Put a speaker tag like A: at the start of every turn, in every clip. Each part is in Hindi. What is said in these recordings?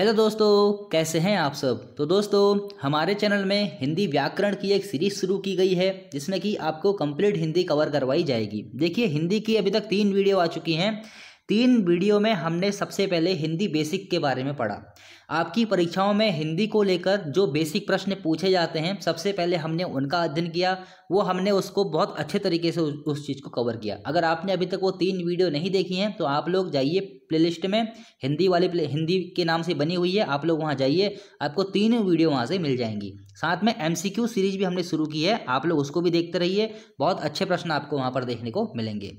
A: हेलो दोस्तों कैसे हैं आप सब तो दोस्तों हमारे चैनल में हिंदी व्याकरण की एक सीरीज शुरू की गई है जिसमें कि आपको कंप्लीट हिंदी कवर करवाई जाएगी देखिए हिंदी की अभी तक तीन वीडियो आ चुकी हैं तीन वीडियो में हमने सबसे पहले हिंदी बेसिक के बारे में पढ़ा आपकी परीक्षाओं में हिंदी को लेकर जो बेसिक प्रश्न पूछे जाते हैं सबसे पहले हमने उनका अध्ययन किया वो हमने उसको बहुत अच्छे तरीके से उस चीज़ को कवर किया अगर आपने अभी तक वो तीन वीडियो नहीं देखी हैं तो आप लोग जाइए प्लेलिस्ट में हिंदी वाले प्ले हिंदी के नाम से बनी हुई है आप लोग वहाँ जाइए आपको तीन वीडियो वहाँ से मिल जाएंगी साथ में एम सीरीज भी हमने शुरू की है आप लोग उसको भी देखते रहिए बहुत अच्छे प्रश्न आपको वहाँ पर देखने को मिलेंगे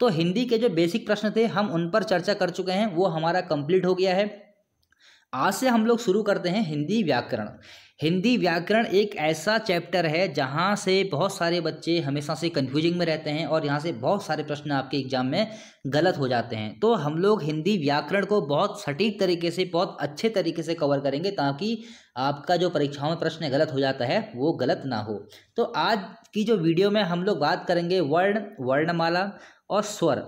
A: तो हिंदी के जो बेसिक प्रश्न थे हम उन पर चर्चा कर चुके हैं वो हमारा कंप्लीट हो गया है आज से हम लोग शुरू करते हैं हिंदी व्याकरण हिंदी व्याकरण एक ऐसा चैप्टर है जहाँ से बहुत सारे बच्चे हमेशा से कंफ्यूजिंग में रहते हैं और यहाँ से बहुत सारे प्रश्न आपके एग्जाम में गलत हो जाते हैं तो हम लोग हिंदी व्याकरण को बहुत सटीक तरीके से बहुत अच्छे तरीके से कवर करेंगे ताकि आपका जो परीक्षाओं में प्रश्न गलत हो जाता है वो गलत ना हो तो आज की जो वीडियो में हम लोग बात करेंगे वर्ण वर्णमाला और स्वर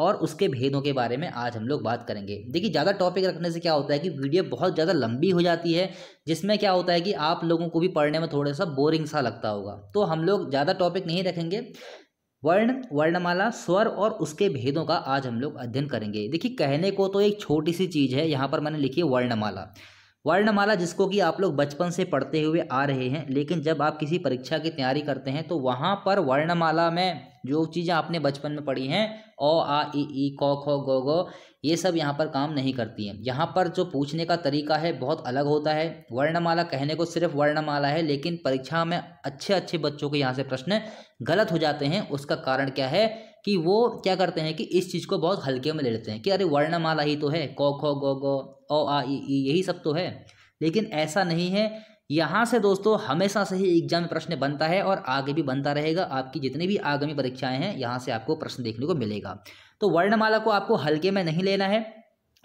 A: और उसके भेदों के बारे में आज हम लोग बात करेंगे देखिए ज़्यादा टॉपिक रखने से क्या होता है कि वीडियो बहुत ज़्यादा लंबी हो जाती है जिसमें क्या होता है कि आप लोगों को भी पढ़ने में थोड़ा सा बोरिंग सा लगता होगा तो हम लोग ज़्यादा टॉपिक नहीं रखेंगे वर्ण वर्णमाला स्वर और उसके भेदों का आज हम लोग अध्ययन करेंगे देखिए कहने को तो एक छोटी सी चीज़ है यहाँ पर मैंने लिखी है वर्णमाला वर्णमाला जिसको कि आप लोग बचपन से पढ़ते हुए आ रहे हैं लेकिन जब आप किसी परीक्षा की तैयारी करते हैं तो वहाँ पर वर्णमाला में जो चीज़ें आपने बचपन में पढ़ी हैं ओ आ ई ई क ख ग ग ये सब यहाँ पर काम नहीं करती हैं यहाँ पर जो पूछने का तरीका है बहुत अलग होता है वर्णमाला कहने को सिर्फ वर्णमाला है लेकिन परीक्षा में अच्छे अच्छे बच्चों के यहाँ से प्रश्न गलत हो जाते हैं उसका कारण क्या है कि वो क्या करते हैं कि इस चीज़ को बहुत हल्के में ले लेते हैं कि अरे वर्णमाला ही तो है क ख ग ग ओ आ यही सब तो है लेकिन ऐसा नहीं है यहाँ से दोस्तों हमेशा से ही एग्जाम में प्रश्न बनता है और आगे भी बनता रहेगा आपकी जितनी भी आगामी परीक्षाएं हैं यहाँ से आपको प्रश्न देखने को मिलेगा तो वर्णमाला को आपको हल्के में नहीं लेना है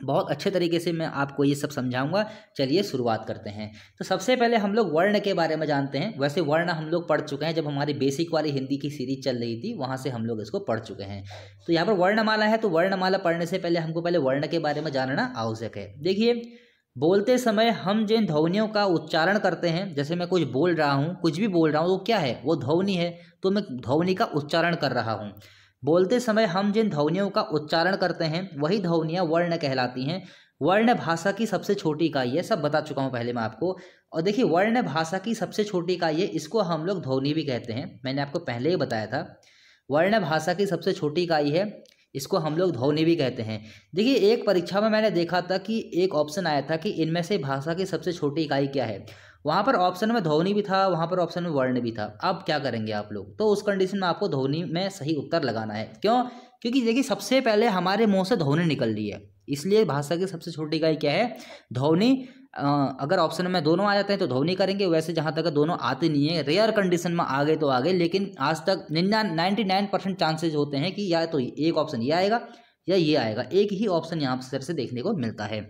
A: बहुत अच्छे तरीके से मैं आपको ये सब समझाऊंगा चलिए शुरुआत करते हैं तो सबसे पहले हम लोग वर्ण के बारे में जानते हैं वैसे वर्ण हम लोग पढ़ चुके हैं जब हमारी बेसिक वाली हिंदी की सीरीज चल रही थी वहाँ से हम लोग इसको पढ़ चुके हैं तो यहाँ पर वर्णमाला है तो वर्णमाला पढ़ने से पहले हमको पहले वर्ण के बारे में जानना आवश्यक है देखिए बोलते समय हम जिन ध्वनियों का उच्चारण करते हैं जैसे मैं कुछ बोल रहा हूँ कुछ भी बोल रहा हूँ वो तो क्या है वो ध्वनि है तो मैं ध्वनि का उच्चारण कर रहा हूँ बोलते समय हम जिन ध्वनियों का उच्चारण करते हैं वही ध्वनियाँ वर्ण कहलाती हैं वर्ण भाषा की सबसे छोटी इकाई है सब बता चुका हूँ पहले मैं आपको और देखिए वर्ण भाषा की सबसे छोटी इकाई है इसको हम लोग ध्वनि भी कहते हैं मैंने आपको पहले ही बताया था वर्ण भाषा की सबसे छोटी इकाई है इसको हम लोग ध्वनि भी कहते हैं देखिए एक परीक्षा में मैंने देखा था कि एक ऑप्शन आया था कि इनमें से भाषा की सबसे छोटी इकाई क्या है वहाँ पर ऑप्शन में धोनी भी था वहाँ पर ऑप्शन में वर्ण भी था अब क्या करेंगे आप लोग तो उस कंडीशन में आपको धोनी में सही उत्तर लगाना है क्यों क्योंकि देखिए सबसे पहले हमारे मुँह से धोनी निकल रही है इसलिए भाषा की सबसे छोटी इकाई क्या है धोनी अगर ऑप्शन में दोनों आ जाते हैं तो धोनी करेंगे वैसे जहाँ तक दोनों आते नहीं है रेयर कंडीशन में आ गए तो आ गए लेकिन आज तक निन्या नाइन्टी नाइन परसेंट चांसेज होते हैं कि या तो एक ऑप्शन ये आएगा या ये आएगा एक ही ऑप्शन यहाँ से देखने को मिलता है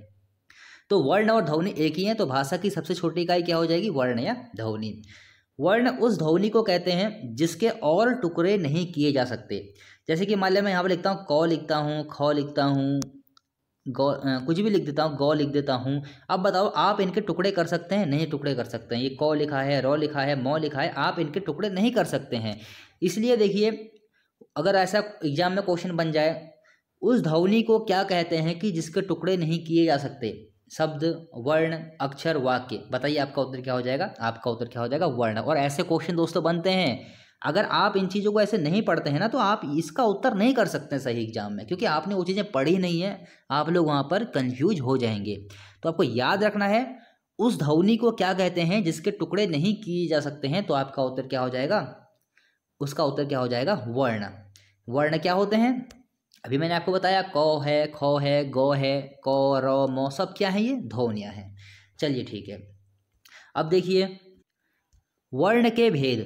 A: तो वर्ण और ध्वनि एक ही है तो भाषा की सबसे छोटी इकाई क्या हो जाएगी वर्ण या ध्वनि वर्ण उस ध्वनि को कहते हैं जिसके और टुकड़े नहीं किए जा सकते जैसे कि मान लिया मैं यहाँ पर लिखता हूँ क लिखता हूँ ख लिखता हूँ गौ कुछ भी लिख देता हूँ गौ लिख देता हूँ अब बताओ आप इनके टुकड़े कर सकते हैं नहीं टुकड़े कर सकते हैं ये कौ लिखा है रौ लिखा है मौ लिखा है आप इनके टुकड़े नहीं कर सकते हैं इसलिए देखिए अगर ऐसा एग्जाम में क्वेश्चन बन जाए उस ध्वनि को क्या कहते हैं कि जिसके टुकड़े नहीं किए जा सकते शब्द वर्ण अक्षर वाक्य बताइए आपका उत्तर क्या हो जाएगा आपका उत्तर क्या हो जाएगा वर्ण और ऐसे क्वेश्चन दोस्तों बनते हैं अगर आप इन चीज़ों को ऐसे नहीं पढ़ते हैं ना तो आप इसका उत्तर नहीं कर सकते सही एग्जाम में क्योंकि आपने वो चीज़ें पढ़ी नहीं है आप लोग वहाँ पर कन्फ्यूज हो जाएंगे तो आपको याद रखना है उस धवनी को क्या कहते हैं जिसके टुकड़े नहीं किए जा सकते हैं तो आपका उत्तर क्या हो जाएगा उसका उत्तर क्या हो जाएगा वर्ण वर्ण क्या होते हैं अभी मैंने आपको बताया कौ है खो है गो है कौ रो मो सब क्या है ये ध्वनियाँ हैं चलिए ठीक है अब देखिए वर्ण के भेद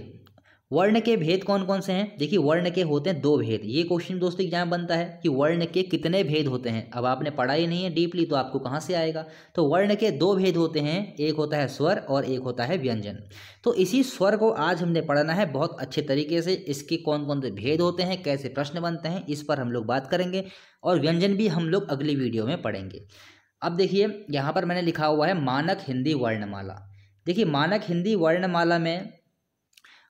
A: वर्ण के भेद कौन कौन से हैं देखिए वर्ण के होते हैं दो भेद ये क्वेश्चन दोस्तों एग्जाम बनता है कि वर्ण के कितने भेद होते हैं अब आपने पढ़ा ही नहीं है डीपली तो आपको कहाँ से आएगा तो वर्ण के दो भेद होते हैं एक होता है स्वर और एक होता है व्यंजन तो इसी स्वर को आज हमने पढ़ना है बहुत अच्छे तरीके से इसके कौन कौन से भेद होते हैं कैसे प्रश्न बनते हैं इस पर हम लोग बात करेंगे और व्यंजन भी हम लोग अगली वीडियो में पढ़ेंगे अब देखिए यहाँ पर मैंने लिखा हुआ है मानक हिंदी वर्णमाला देखिए मानक हिंदी वर्णमाला में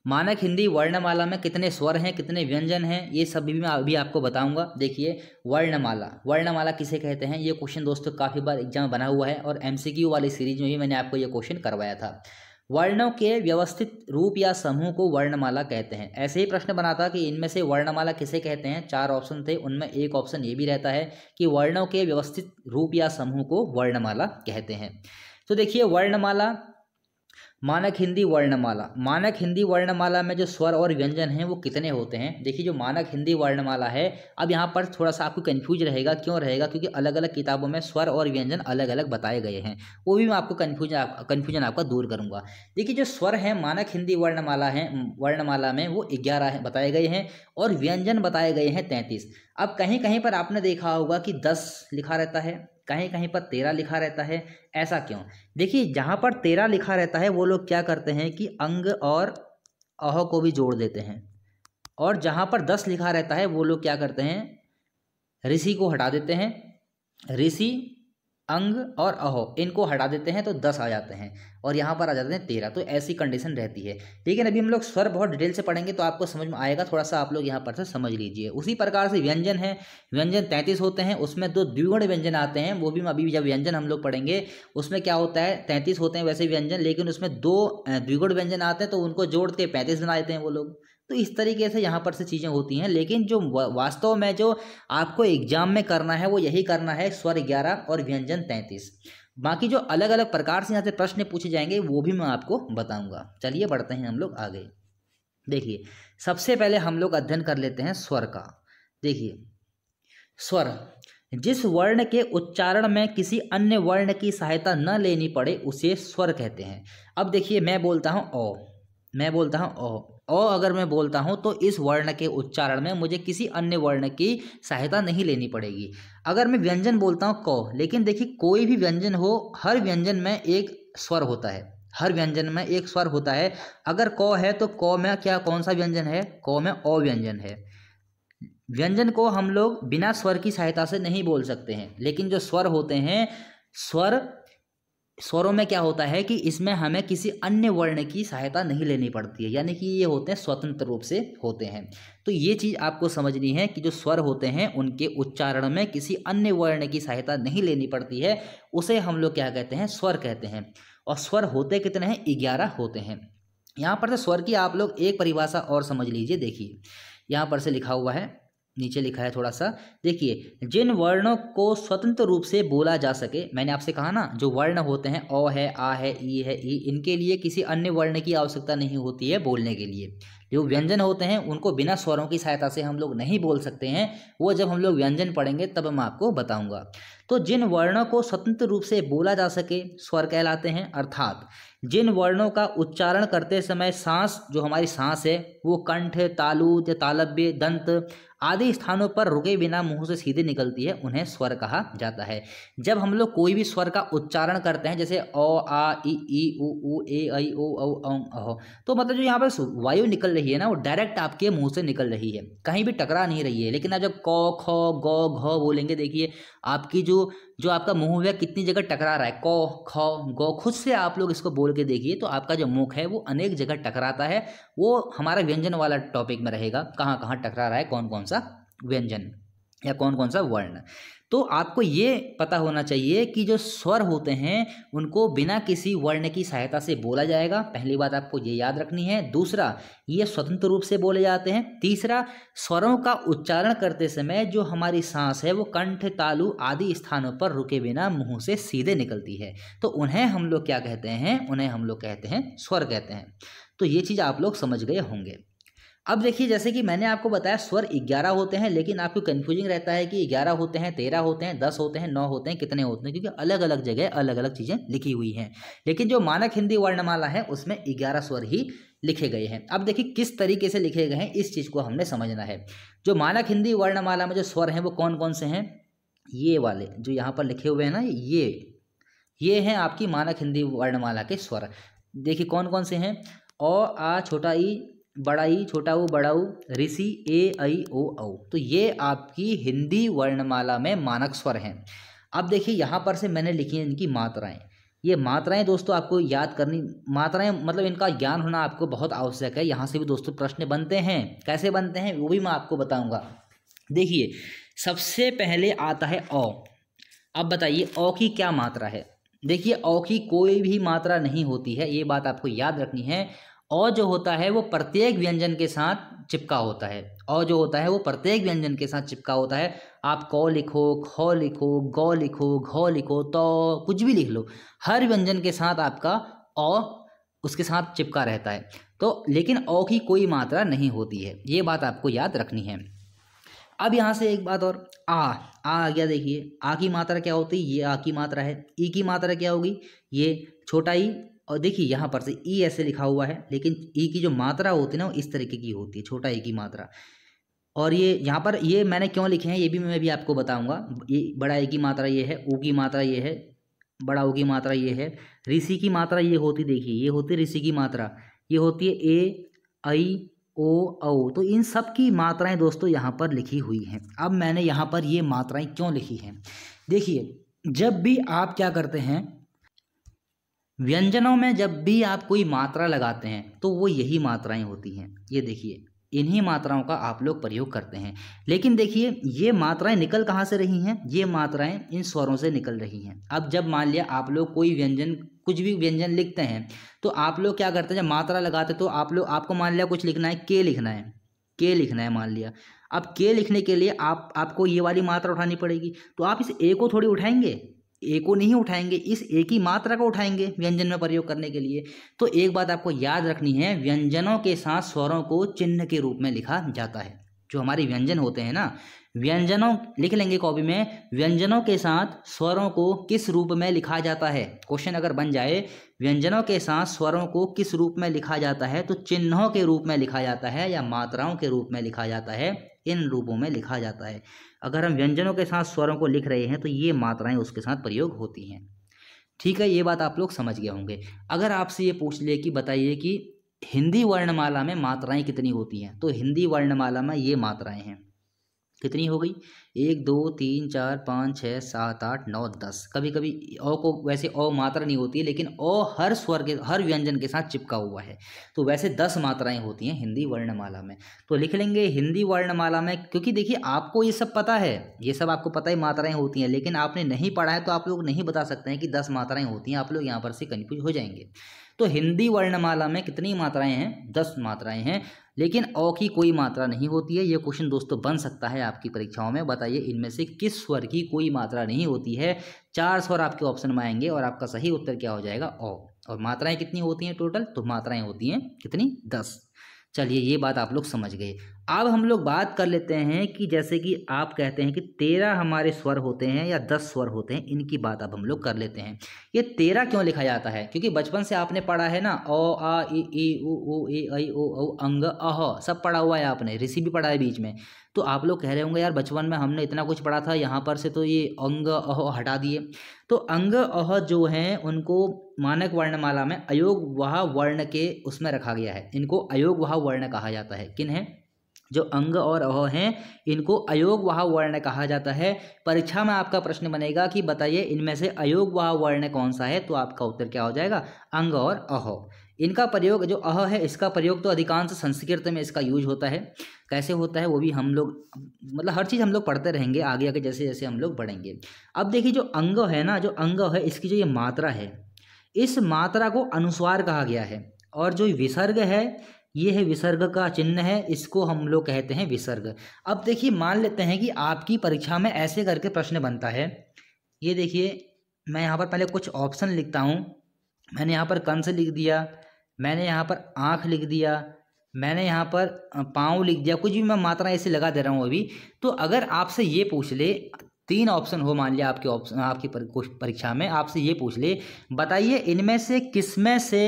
A: मानक हिंदी वर्णमाला में कितने स्वर हैं कितने व्यंजन हैं ये सब भी मैं अभी आपको बताऊंगा देखिए वर्णमाला वर्णमाला किसे कहते हैं ये क्वेश्चन दोस्तों काफ़ी बार एग्जाम बना हुआ है और एम वाली सीरीज में भी मैंने आपको ये क्वेश्चन करवाया था वर्णों के व्यवस्थित रूप या समूह को वर्णमाला कहते हैं ऐसे ही प्रश्न बना था कि इनमें से वर्णमाला किसे कहते हैं चार ऑप्शन थे उनमें एक ऑप्शन ये भी रहता है कि वर्णों के व्यवस्थित रूप या समूह को वर्णमाला कहते हैं तो देखिए वर्णमाला मानक हिंदी वर्णमाला मानक हिंदी वर्णमाला में जो स्वर और व्यंजन हैं वो कितने होते हैं देखिए जो मानक हिंदी वर्णमाला है अब यहाँ पर थोड़ा सा आपको कन्फ्यूज रहेगा क्यों रहेगा क्योंकि अलग अलग किताबों में स्वर और व्यंजन अलग अलग बताए गए हैं वो भी मैं आपको कन्फ्यूजन कन्फ्यूजन आपका दूर करूँगा देखिए जो स्वर हैं मानक हिंदी वर्णमाला है वर्णमाला में वो ग्यारह बताए गए हैं और व्यंजन बताए गए हैं तैंतीस अब कहीं कहीं पर आपने देखा होगा कि दस लिखा रहता है कहीं कहीं पर तेरह लिखा रहता है ऐसा क्यों देखिए जहाँ पर तेरह लिखा रहता है वो लोग क्या करते हैं कि अंग और अह को भी जोड़ देते हैं और जहाँ पर दस लिखा रहता है वो लोग क्या करते हैं ऋषि को हटा देते हैं ऋषि अंग और अहो इनको हटा देते हैं तो दस आ जाते हैं और यहाँ पर आ जाते हैं तेरह तो ऐसी कंडीशन रहती है लेकिन अभी हम लोग स्वर बहुत डिटेल से पढ़ेंगे तो आपको समझ में आएगा थोड़ा सा आप लोग यहाँ पर से समझ लीजिए उसी प्रकार से व्यंजन है व्यंजन तैंतीस होते हैं उसमें दो द्विगुण व्यंजन आते हैं वो भी अभी जब व्यंजन हम लोग पढ़ेंगे उसमें क्या होता है तैंतीस होते हैं वैसे व्यंजन लेकिन उसमें दो द्विगुण व्यंजन आते हैं तो उनको जोड़ के पैंतीस बना देते हैं वो लोग तो इस तरीके से यहाँ पर से चीज़ें होती हैं लेकिन जो वास्तव में जो आपको एग्जाम में करना है वो यही करना है स्वर ग्यारह और व्यंजन तैंतीस बाकी जो अलग अलग प्रकार से यहाँ से प्रश्न पूछे जाएंगे वो भी मैं आपको बताऊंगा चलिए बढ़ते हैं हम लोग आगे देखिए सबसे पहले हम लोग अध्ययन कर लेते हैं स्वर का देखिए स्वर जिस वर्ण के उच्चारण में किसी अन्य वर्ण की सहायता न लेनी पड़े उसे स्वर कहते हैं अब देखिए मैं बोलता हूँ ओ मैं बोलता हूँ ओ अ अगर मैं बोलता हूँ तो इस वर्ण के उच्चारण में मुझे किसी अन्य वर्ण की सहायता नहीं लेनी पड़ेगी अगर मैं व्यंजन बोलता हूँ क लेकिन देखिए कोई भी व्यंजन हो हर व्यंजन में एक स्वर होता है हर व्यंजन में एक स्वर होता है अगर क है तो क में क्या कौन सा व्यंजन है क में अ व्यंजन है व्यंजन को हम लोग बिना स्वर की सहायता से नहीं बोल सकते हैं लेकिन जो स्वर होते हैं स्वर स्वरों में क्या होता है कि इसमें हमें किसी अन्य वर्ण की सहायता नहीं लेनी पड़ती है यानी कि ये होते हैं स्वतंत्र रूप से होते हैं तो ये चीज़ आपको समझनी है कि जो स्वर होते हैं उनके उच्चारण में किसी अन्य वर्ण की सहायता नहीं लेनी पड़ती है उसे हम लोग क्या कहते हैं स्वर कहते हैं और स्वर होते कितने हैं ग्यारह होते हैं यहाँ पर से स्वर की आप लोग एक परिभाषा और समझ लीजिए देखिए यहाँ पर से लिखा हुआ है नीचे लिखा है थोड़ा सा देखिए जिन वर्णों को स्वतंत्र रूप से बोला जा सके मैंने आपसे कहा ना जो वर्ण होते हैं अ है आ है ई है ई इनके लिए किसी अन्य वर्ण की आवश्यकता नहीं होती है बोलने के लिए जो व्यंजन होते हैं उनको बिना स्वरों की सहायता से हम लोग नहीं बोल सकते हैं वो जब हम लोग व्यंजन पढ़ेंगे तब मैं आपको बताऊंगा तो जिन वर्णों को स्वतंत्र रूप से बोला जा सके स्वर कहलाते हैं अर्थात जिन वर्णों का उच्चारण करते समय सांस जो हमारी सांस है वो कंठ तालु या तालव्य दंत आदि स्थानों पर रुके बिना मुंह से सीधे निकलती है उन्हें स्वर कहा जाता है जब हम लोग कोई भी स्वर का उच्चारण करते हैं जैसे अ आ ई ई उ ए आई ओ औ अहो तो मतलब जो यहाँ पर वायु निकल रही है ना वो डायरेक्ट आपके मुंह से निकल रही है कहीं भी टकरा नहीं रही है लेकिन आप जब क ख ग घ बोलेंगे देखिए आपकी जो जो आपका मुंह है कितनी जगह टकरा रहा है को ख गौ खुद से आप लोग इसको बोल के देखिए तो आपका जो मुख है वो अनेक जगह टकराता है वो हमारा व्यंजन वाला टॉपिक में रहेगा कहाँ कहाँ टकरा रहा है कौन कौन सा व्यंजन या कौन कौन सा वर्ण तो आपको ये पता होना चाहिए कि जो स्वर होते हैं उनको बिना किसी वर्ण की सहायता से बोला जाएगा पहली बात आपको ये याद रखनी है दूसरा ये स्वतंत्र रूप से बोले जाते हैं तीसरा स्वरों का उच्चारण करते समय जो हमारी सांस है वो कंठ तालु आदि स्थानों पर रुके बिना मुँह से सीधे निकलती है तो उन्हें हम लोग क्या कहते हैं उन्हें हम लोग कहते हैं स्वर कहते हैं तो ये चीज़ आप लोग समझ गए होंगे अब देखिए जैसे कि मैंने आपको बताया स्वर ग्यारह होते हैं लेकिन आपको कन्फ्यूजिंग रहता है कि ग्यारह होते हैं तेरह होते हैं दस होते हैं नौ होते हैं कितने होते हैं क्योंकि अलग अलग जगह अलग अलग चीज़ें लिखी हुई हैं लेकिन जो मानक हिंदी वर्णमाला है उसमें ग्यारह स्वर ही लिखे गए हैं अब देखिए किस तरीके से लिखे गए हैं इस चीज़ को हमने समझना है जो मानक हिंदी वर्णमाला में जो स्वर हैं वो कौन कौन से हैं ये वाले जो यहाँ पर लिखे हुए हैं ना ये ये हैं आपकी मानक हिंदी वर्णमाला के स्वर देखिए कौन कौन से हैं अ आ छोटा ई बड़ा ई छोटा ऊ बड़ा ऊ ऋषि ए आई ओ औ तो ये आपकी हिंदी वर्णमाला में मानक स्वर हैं अब देखिए यहाँ पर से मैंने लिखी है इनकी मात्राएं ये मात्राएं दोस्तों आपको याद करनी मात्राएं मतलब इनका ज्ञान होना आपको बहुत आवश्यक है यहाँ से भी दोस्तों प्रश्न बनते हैं कैसे बनते हैं वो भी मैं आपको बताऊँगा देखिए सबसे पहले आता है औ अब बताइए औ की क्या मात्रा है देखिए औ की कोई भी मात्रा नहीं होती है ये बात आपको याद रखनी है अ जो होता है वो प्रत्येक व्यंजन के साथ चिपका होता है अ जो होता है वो प्रत्येक व्यंजन के साथ चिपका होता है आप कौ लिखो ख लिखो गौ लिखो घ लिखो तो कुछ भी लिख लो हर व्यंजन के साथ आपका औ उसके साथ चिपका रहता है तो लेकिन औ की कोई मात्रा नहीं होती है ये बात आपको याद रखनी है अब यहाँ से एक बात और आ आ आ गया देखिए आ की मात्रा क्या होती है ये आ की मात्रा है ई की मात्रा क्या होगी ये छोटा ई और देखिए यहाँ पर से ई e ऐसे लिखा हुआ है लेकिन ई e की जो मात्रा होती है ना वो इस तरीके की होती है छोटा ई e की मात्रा और ये यहाँ पर ये मैंने क्यों लिखे हैं ये भी मैं भी आपको बताऊंगा ये बड़ा ए की मात्रा ये है ओ की मात्रा ये है बड़ा ओ की मात्रा ये है ऋषि की मात्रा ये होती देखिए ये होती ऋषि की मात्रा ये होती है ए आई ओ औ तो इन सब की मात्राएं दोस्तों यहाँ पर लिखी हुई हैं अब मैंने यहाँ पर ये मात्राएं क्यों लिखी हैं देखिए जब भी आप क्या करते हैं व्यंजनों में जब भी आप कोई मात्रा लगाते हैं तो वो यही मात्राएं होती हैं ये देखिए इन्हीं मात्राओं का आप लोग प्रयोग करते हैं लेकिन देखिए ये मात्राएं निकल कहाँ से रही हैं ये मात्राएं इन स्वरों से निकल रही हैं अब जब मान लिया आप लोग कोई व्यंजन कुछ भी व्यंजन लिखते हैं तो आप लोग क्या करते हैं जब मात्रा लगाते तो आप लोग आपको मान लिया कुछ लिखना है के लिखना है के लिखना है मान लिया अब के लिखने के लिए आप आपको ये वाली मात्रा उठानी पड़ेगी तो आप इस ए को थोड़ी उठाएंगे ए को नहीं उठाएंगे इस ए की मात्रा को उठाएंगे व्यंजन में प्रयोग करने के लिए तो एक बात आपको याद रखनी है व्यंजनों के साथ स्वरों को चिन्ह के रूप में लिखा जाता है जो हमारे व्यंजन होते हैं ना व्यंजनों लिख लेंगे कॉपी में व्यंजनों के साथ स्वरों को किस रूप में लिखा जाता है क्वेश्चन अगर बन जाए व्यंजनों के साथ स्वरों को किस रूप में लिखा जाता है तो चिन्हों के रूप में लिखा जाता है या मात्राओं के रूप में लिखा जाता है इन रूपों में लिखा जाता है अगर हम व्यंजनों के साथ स्वरों को लिख रहे हैं तो ये मात्राएं उसके साथ प्रयोग होती हैं ठीक है ये बात आप लोग समझ गए होंगे अगर आपसे ये पूछ ले कि बताइए कि हिंदी वर्णमाला में मात्राएं कितनी होती हैं तो हिंदी वर्णमाला में ये मात्राएं हैं कितनी हो गई एक दो तीन चार पाँच छः सात आठ नौ दस कभी कभी ओ को वैसे ओ मात्रा नहीं होती है लेकिन ओ हर स्वर के हर व्यंजन के साथ चिपका हुआ है तो वैसे दस मात्राएं होती हैं हिंदी वर्णमाला में तो लिख लेंगे हिंदी वर्णमाला में क्योंकि देखिए आपको ये सब पता है ये सब आपको पता ही मात्राएँ होती हैं लेकिन आपने नहीं पढ़ा है तो आप लोग नहीं बता सकते हैं कि दस मात्राएँ होती हैं आप लोग यहाँ पर से कन्फ्यूज हो जाएंगे तो हिंदी वर्णमाला में कितनी मात्राएँ हैं दस मात्राएँ हैं लेकिन अ की कोई मात्रा नहीं होती है ये क्वेश्चन दोस्तों बन सकता है आपकी परीक्षाओं में बताइए इनमें से किस स्वर की कोई मात्रा नहीं होती है चार स्वर आपके ऑप्शन में आएंगे और आपका सही उत्तर क्या हो जाएगा अ और मात्राएं कितनी होती हैं टोटल तो मात्राएं होती हैं कितनी दस चलिए ये बात आप लोग समझ गए अब हम लोग बात कर लेते हैं कि जैसे कि आप कहते हैं कि तेरह हमारे स्वर होते हैं या दस स्वर होते हैं इनकी बात अब हम लोग कर लेते हैं ये तेरह क्यों लिखा जाता है क्योंकि बचपन से आपने पढ़ा है ना अ आ ए ओ ओ ए आई ओ औ अंग अह सब पढ़ा हुआ है आपने ऋषि भी पढ़ा है बीच में तो आप लोग कह रहे होंगे यार बचपन में हमने इतना कुछ पढ़ा था यहाँ पर से तो ये अंग अह हटा दिए तो अंग अह जो हैं उनको मानक वर्णमाला में अयोग वहा वर्ण के उसमें रखा गया है इनको अयोग वहा वर्ण कहा जाता है किन है जो अंग और अह हैं इनको अयोग वहा वर्ण कहा जाता है परीक्षा में आपका प्रश्न बनेगा कि बताइए इनमें से अयोग वहा वर्ण कौन सा है तो आपका उत्तर क्या हो जाएगा अंग और अह इनका प्रयोग जो अह है इसका प्रयोग तो अधिकांश संस्कृत में इसका यूज होता है कैसे होता है वो भी हम लोग मतलब हर चीज़ हम लोग पढ़ते रहेंगे आगे आगे जैसे जैसे हम लोग बढ़ेंगे अब देखिए जो अंग है ना जो अंग है इसकी जो ये मात्रा है इस मात्रा को अनुस्वार कहा गया है और जो विसर्ग है ये है विसर्ग का चिन्ह है इसको हम लोग कहते हैं विसर्ग अब देखिए मान लेते हैं कि आपकी परीक्षा में ऐसे करके प्रश्न बनता है ये देखिए मैं यहाँ पर पहले कुछ ऑप्शन लिखता हूँ मैंने यहाँ पर कंस लिख दिया मैंने यहाँ पर आँख लिख दिया मैंने यहाँ पर पाँव लिख दिया कुछ भी मैं मात्रा ऐसे लगा दे रहा हूँ अभी तो अगर आपसे ये पूछ ले तीन ऑप्शन हो मान लिया आपके ऑप्शन आपकी परीक्षा में आपसे ये पूछ ले बताइए इनमें से किसमें से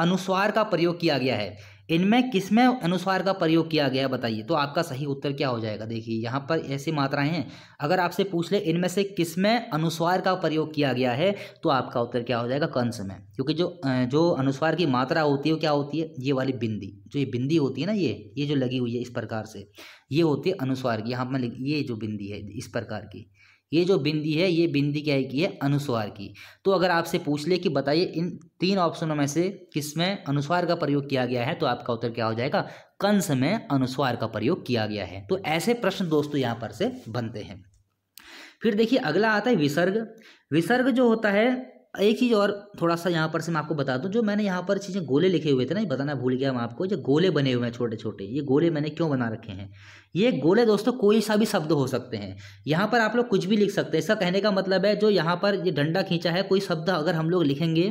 A: अनुस्वार का प्रयोग किया गया है इनमें किसमें अनुस्वार का प्रयोग किया गया बताइए तो आपका सही उत्तर क्या हो जाएगा देखिए यहाँ पर ऐसी मात्राएं हैं अगर आपसे पूछ ले इनमें से किसमें अनुस्वार का प्रयोग किया गया है तो आपका उत्तर क्या हो जाएगा कंस में क्योंकि जो जो अनुस्वार की मात्रा होती है वो क्या होती है ये वाली बिंदी जो ये बिंदी होती है ना ये ये जो लगी हुई है इस प्रकार से ये होती है अनुस्वार की यहाँ पर ये जो बिंदी है इस प्रकार की ये जो बिंदी है ये बिंदी क्या की है अनुस्वार की तो अगर आपसे पूछ ले कि बताइए इन तीन ऑप्शनों में से किसमें अनुस्वार का प्रयोग किया गया है तो आपका उत्तर क्या हो जाएगा कंस में अनुस्वार का प्रयोग किया गया है तो ऐसे प्रश्न दोस्तों यहाँ पर से बनते हैं फिर देखिए अगला आता है विसर्ग विसर्ग जो होता है एक चीज़ और थोड़ा सा यहाँ पर से मैं आपको बता दूँ जो मैंने यहाँ पर चीज़ें गोले लिखे हुए थे ना ये बताना भूल गया मैं आपको जो गोले बने हुए हैं छोटे छोटे ये गोले मैंने क्यों बना रखे हैं ये गोले दोस्तों कोई सा भी शब्द हो सकते हैं यहाँ पर आप लोग कुछ भी लिख सकते हैं इसका कहने का मतलब है जो यहाँ पर ये डंडा खींचा है कोई शब्द अगर हम लोग लिखेंगे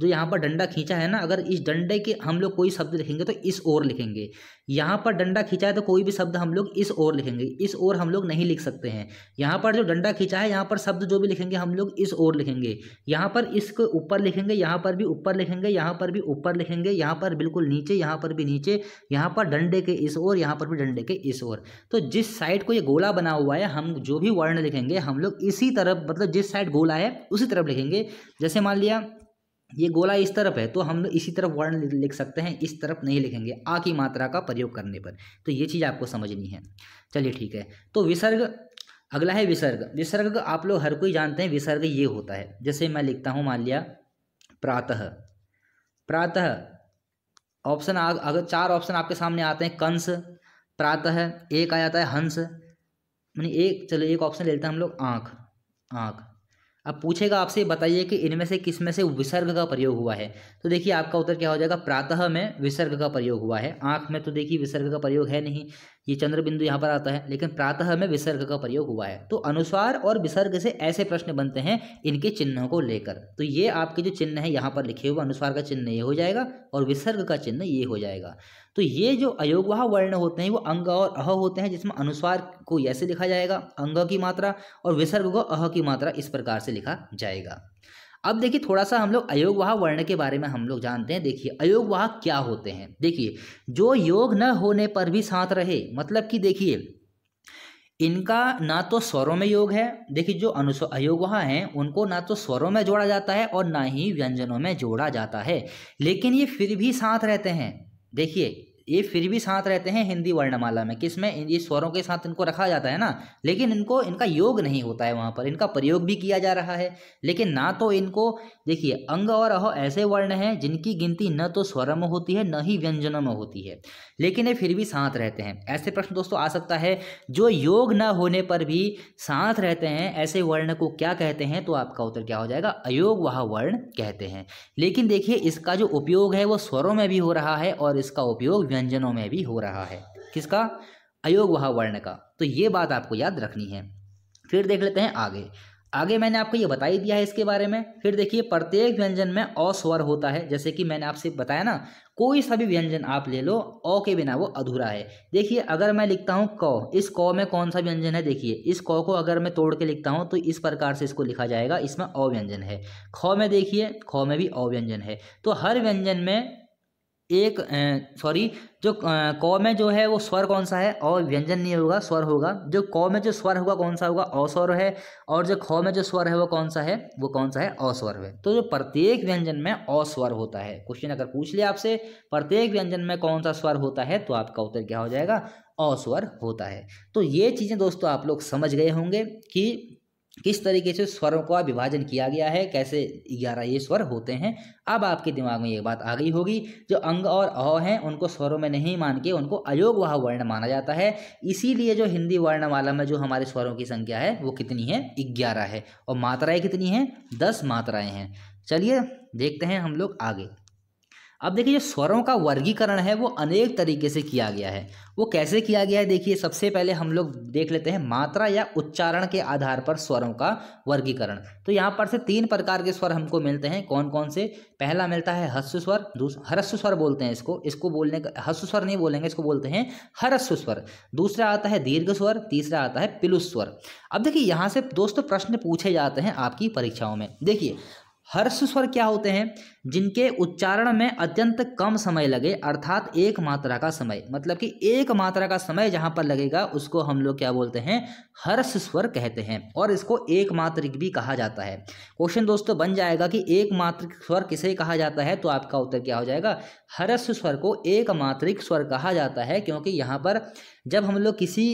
A: जो यहाँ पर डंडा खींचा है ना अगर इस डंडे के हम लोग कोई शब्द लिखेंगे तो इस ओर लिखेंगे यहाँ पर डंडा खींचा है तो कोई भी शब्द हम लोग इस ओर लिखेंगे इस ओर हम लोग नहीं लिख सकते हैं यहाँ पर जो डंडा खींचा है यहाँ पर शब्द जो भी लिखेंगे हम लोग इस ओर लिखेंगे यहाँ पर इसके ऊपर लिखेंगे यहाँ पर भी ऊपर लिखेंगे यहाँ पर भी ऊपर लिखेंगे यहाँ पर बिल्कुल नीचे यहाँ पर भी नीचे यहाँ पर डंडे के इस ओर यहाँ पर भी डंडे के इस ओर तो जिस साइड को ये गोला बना हुआ है हम जो भी वर्ण लिखेंगे हम लोग इसी तरफ मतलब जिस साइड गोला है उसी तरफ लिखेंगे जैसे मान लिया ये गोला इस तरफ है तो हम इसी तरफ वर्ण लिख सकते हैं इस तरफ नहीं लिखेंगे आ की मात्रा का प्रयोग करने पर तो ये चीज़ आपको समझनी है चलिए ठीक है तो विसर्ग अगला है विसर्ग विसर्ग आप लोग हर कोई जानते हैं विसर्ग ये होता है जैसे मैं लिखता हूँ मान लिया प्रातः प्रातः ऑप्शन अगर चार ऑप्शन आपके सामने आते हैं कंस प्रातः एक आ जाता है हंस मैंने एक चलो एक ऑप्शन ले लेते हैं हम लोग आँख आँख अब पूछेगा आपसे बताइए कि इनमें से किस में से विसर्ग का प्रयोग हुआ है तो देखिए आपका उत्तर क्या हो जाएगा प्रातः में विसर्ग का प्रयोग हुआ है आँख में तो देखिए विसर्ग का प्रयोग है नहीं ये चंद्र बिंदु यहाँ पर आता है लेकिन प्रातः में विसर्ग का प्रयोग हुआ है तो अनुस्वार और विसर्ग से ऐसे प्रश्न बनते हैं इनके चिन्हों को लेकर तो ये आपके जो चिन्ह है यहाँ पर लिखे हुए अनुस्वार का चिन्ह ये हो जाएगा और विसर्ग का चिन्ह ये हो जाएगा तो ये जो अयोगवाह वर्ण होते हैं वो अंग और अह होते हैं जिसमें अनुस्वार को ऐसे लिखा जाएगा अंग की मात्रा और विसर्ग को अह की मात्रा इस प्रकार से लिखा जाएगा अब देखिए थोड़ा सा हम लोग अयोगवाह वर्ण के बारे में हम लोग जानते हैं देखिए अयोगवाह क्या होते हैं देखिए जो योग न होने पर भी साथ रहे मतलब कि देखिए इनका ना तो स्वरों में योग है देखिए जो अनुस्व अयोगवाह हैं उनको ना तो स्वरों में जोड़ा जाता है और ना ही व्यंजनों में जोड़ा जाता है लेकिन ये फिर भी साथ रहते हैं देखिए ये फिर भी साथ रहते हैं हिंदी वर्णमाला में किस में ये स्वरों के साथ इनको रखा जाता है ना लेकिन इनको इनका योग नहीं होता है वहाँ पर इनका प्रयोग भी किया जा रहा है लेकिन ना तो इनको देखिए अंग और अह ऐसे वर्ण हैं जिनकी गिनती न तो स्वर में होती है न ही व्यंजनों में होती है लेकिन ये फिर भी साथ रहते हैं ऐसे प्रश्न दोस्तों आ सकता है जो योग न होने पर भी साथ रहते हैं ऐसे वर्ण को क्या कहते हैं तो आपका उत्तर क्या हो जाएगा अयोग वह वर्ण कहते हैं लेकिन देखिए इसका जो उपयोग है वो स्वरों में भी हो रहा है और इसका उपयोग व्यंजनों में भी हो रहा है किसका अयोग वह वर्ण का तो ये बात आपको याद रखनी है फिर देख लेते हैं आगे आगे मैंने आपको ये बता ही दिया है इसके बारे में फिर देखिए प्रत्येक व्यंजन में अ स्वर होता है जैसे कि मैंने आपसे बताया ना कोई सा भी व्यंजन आप ले लो अ के बिना वो अधूरा है देखिए अगर मैं लिखता हूँ क इस क में कौन सा व्यंजन है देखिए इस क को अगर मैं तोड़ के लिखता हूँ तो इस प्रकार से इसको लिखा जाएगा इसमें अव्यंजन है ख में देखिए ख में भी अव्यंजन है तो हर व्यंजन में एक सॉरी जो क में जो है वो स्वर कौन सा है और व्यंजन नहीं होगा स्वर होगा जो क में जो स्वर होगा कौन सा होगा अस्वर है और जो ख में जो स्वर है वो कौन सा है वो कौन सा है अस्वर है तो जो प्रत्येक व्यंजन में अस्वर होता है क्वेश्चन अगर पूछ लिया आपसे प्रत्येक व्यंजन में कौन सा स्वर होता है तो आपका उत्तर क्या हो जाएगा अस्वर होता है तो ये चीज़ें दोस्तों आप लोग समझ गए होंगे कि किस तरीके से स्वरों का विभाजन किया गया है कैसे ग्यारह ये स्वर होते हैं अब आपके दिमाग में ये बात आ गई होगी जो अंग और अह हैं उनको स्वरों में नहीं मान के उनको अयोग वह वर्ण माना जाता है इसीलिए जो हिंदी वर्णमाला में जो हमारे स्वरों की संख्या है वो कितनी है ग्यारह है और मात्राएँ कितनी हैं दस मात्राएँ हैं चलिए देखते हैं हम लोग आगे अब देखिए जो स्वरों का वर्गीकरण है वो अनेक तरीके से किया गया है वो कैसे किया गया है देखिए सबसे पहले हम लोग देख लेते हैं मात्रा या उच्चारण के आधार पर स्वरों का वर्गीकरण तो यहाँ पर से तीन प्रकार के स्वर हमको मिलते हैं कौन कौन से पहला मिलता है हस्व स्वर हरस्व स्वर बोलते हैं इसको इसको बोलने का हस्व स्वर नहीं बोलेंगे इसको बोलते हैं हरस्व स्वर दूसरा आता है दीर्घ स्वर तीसरा आता है पिलुस स्वर अब देखिए यहाँ से दोस्तों प्रश्न पूछे जाते हैं आपकी परीक्षाओं में देखिए हर्ष स्वर क्या होते हैं जिनके उच्चारण में अत्यंत कम समय लगे अर्थात एक मात्रा का समय मतलब कि एक मात्रा का समय जहाँ पर लगेगा उसको हम लोग क्या बोलते हैं हर्ष स्वर कहते हैं और इसको एक मात्रिक भी कहा जाता है क्वेश्चन दोस्तों बन जाएगा कि एक मात्रिक स्वर किसे कहा जाता है तो आपका उत्तर क्या हो जाएगा हर्ष स्वर को एक मात्रिक स्वर कहा जाता है क्योंकि यहाँ पर जब हम लोग किसी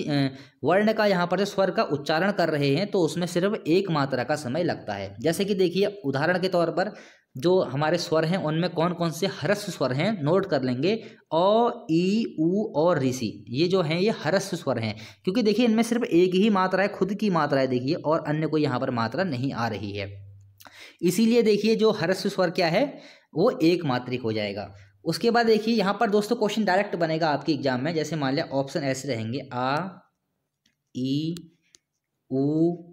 A: वर्ण का यहाँ पर जो स्वर का उच्चारण कर रहे हैं तो उसमें सिर्फ एक मात्रा का समय लगता है जैसे कि देखिए उदाहरण के तौर पर जो हमारे स्वर हैं उनमें कौन कौन से हरस्व स्वर हैं नोट कर लेंगे अ ई ऊ और ऋषि ये जो हैं ये हरस्व स्वर हैं क्योंकि देखिए इनमें सिर्फ एक ही मात्रा है खुद की मात्रा है देखिए और अन्य कोई यहाँ पर मात्रा नहीं आ रही है इसीलिए देखिए जो हरस्व स्वर क्या है वो एक मात्रिक हो जाएगा उसके बाद देखिए यहाँ पर दोस्तों क्वेश्चन डायरेक्ट बनेगा आपके एग्जाम में जैसे मान लिया ऑप्शन ऐसे रहेंगे आ ई ऊ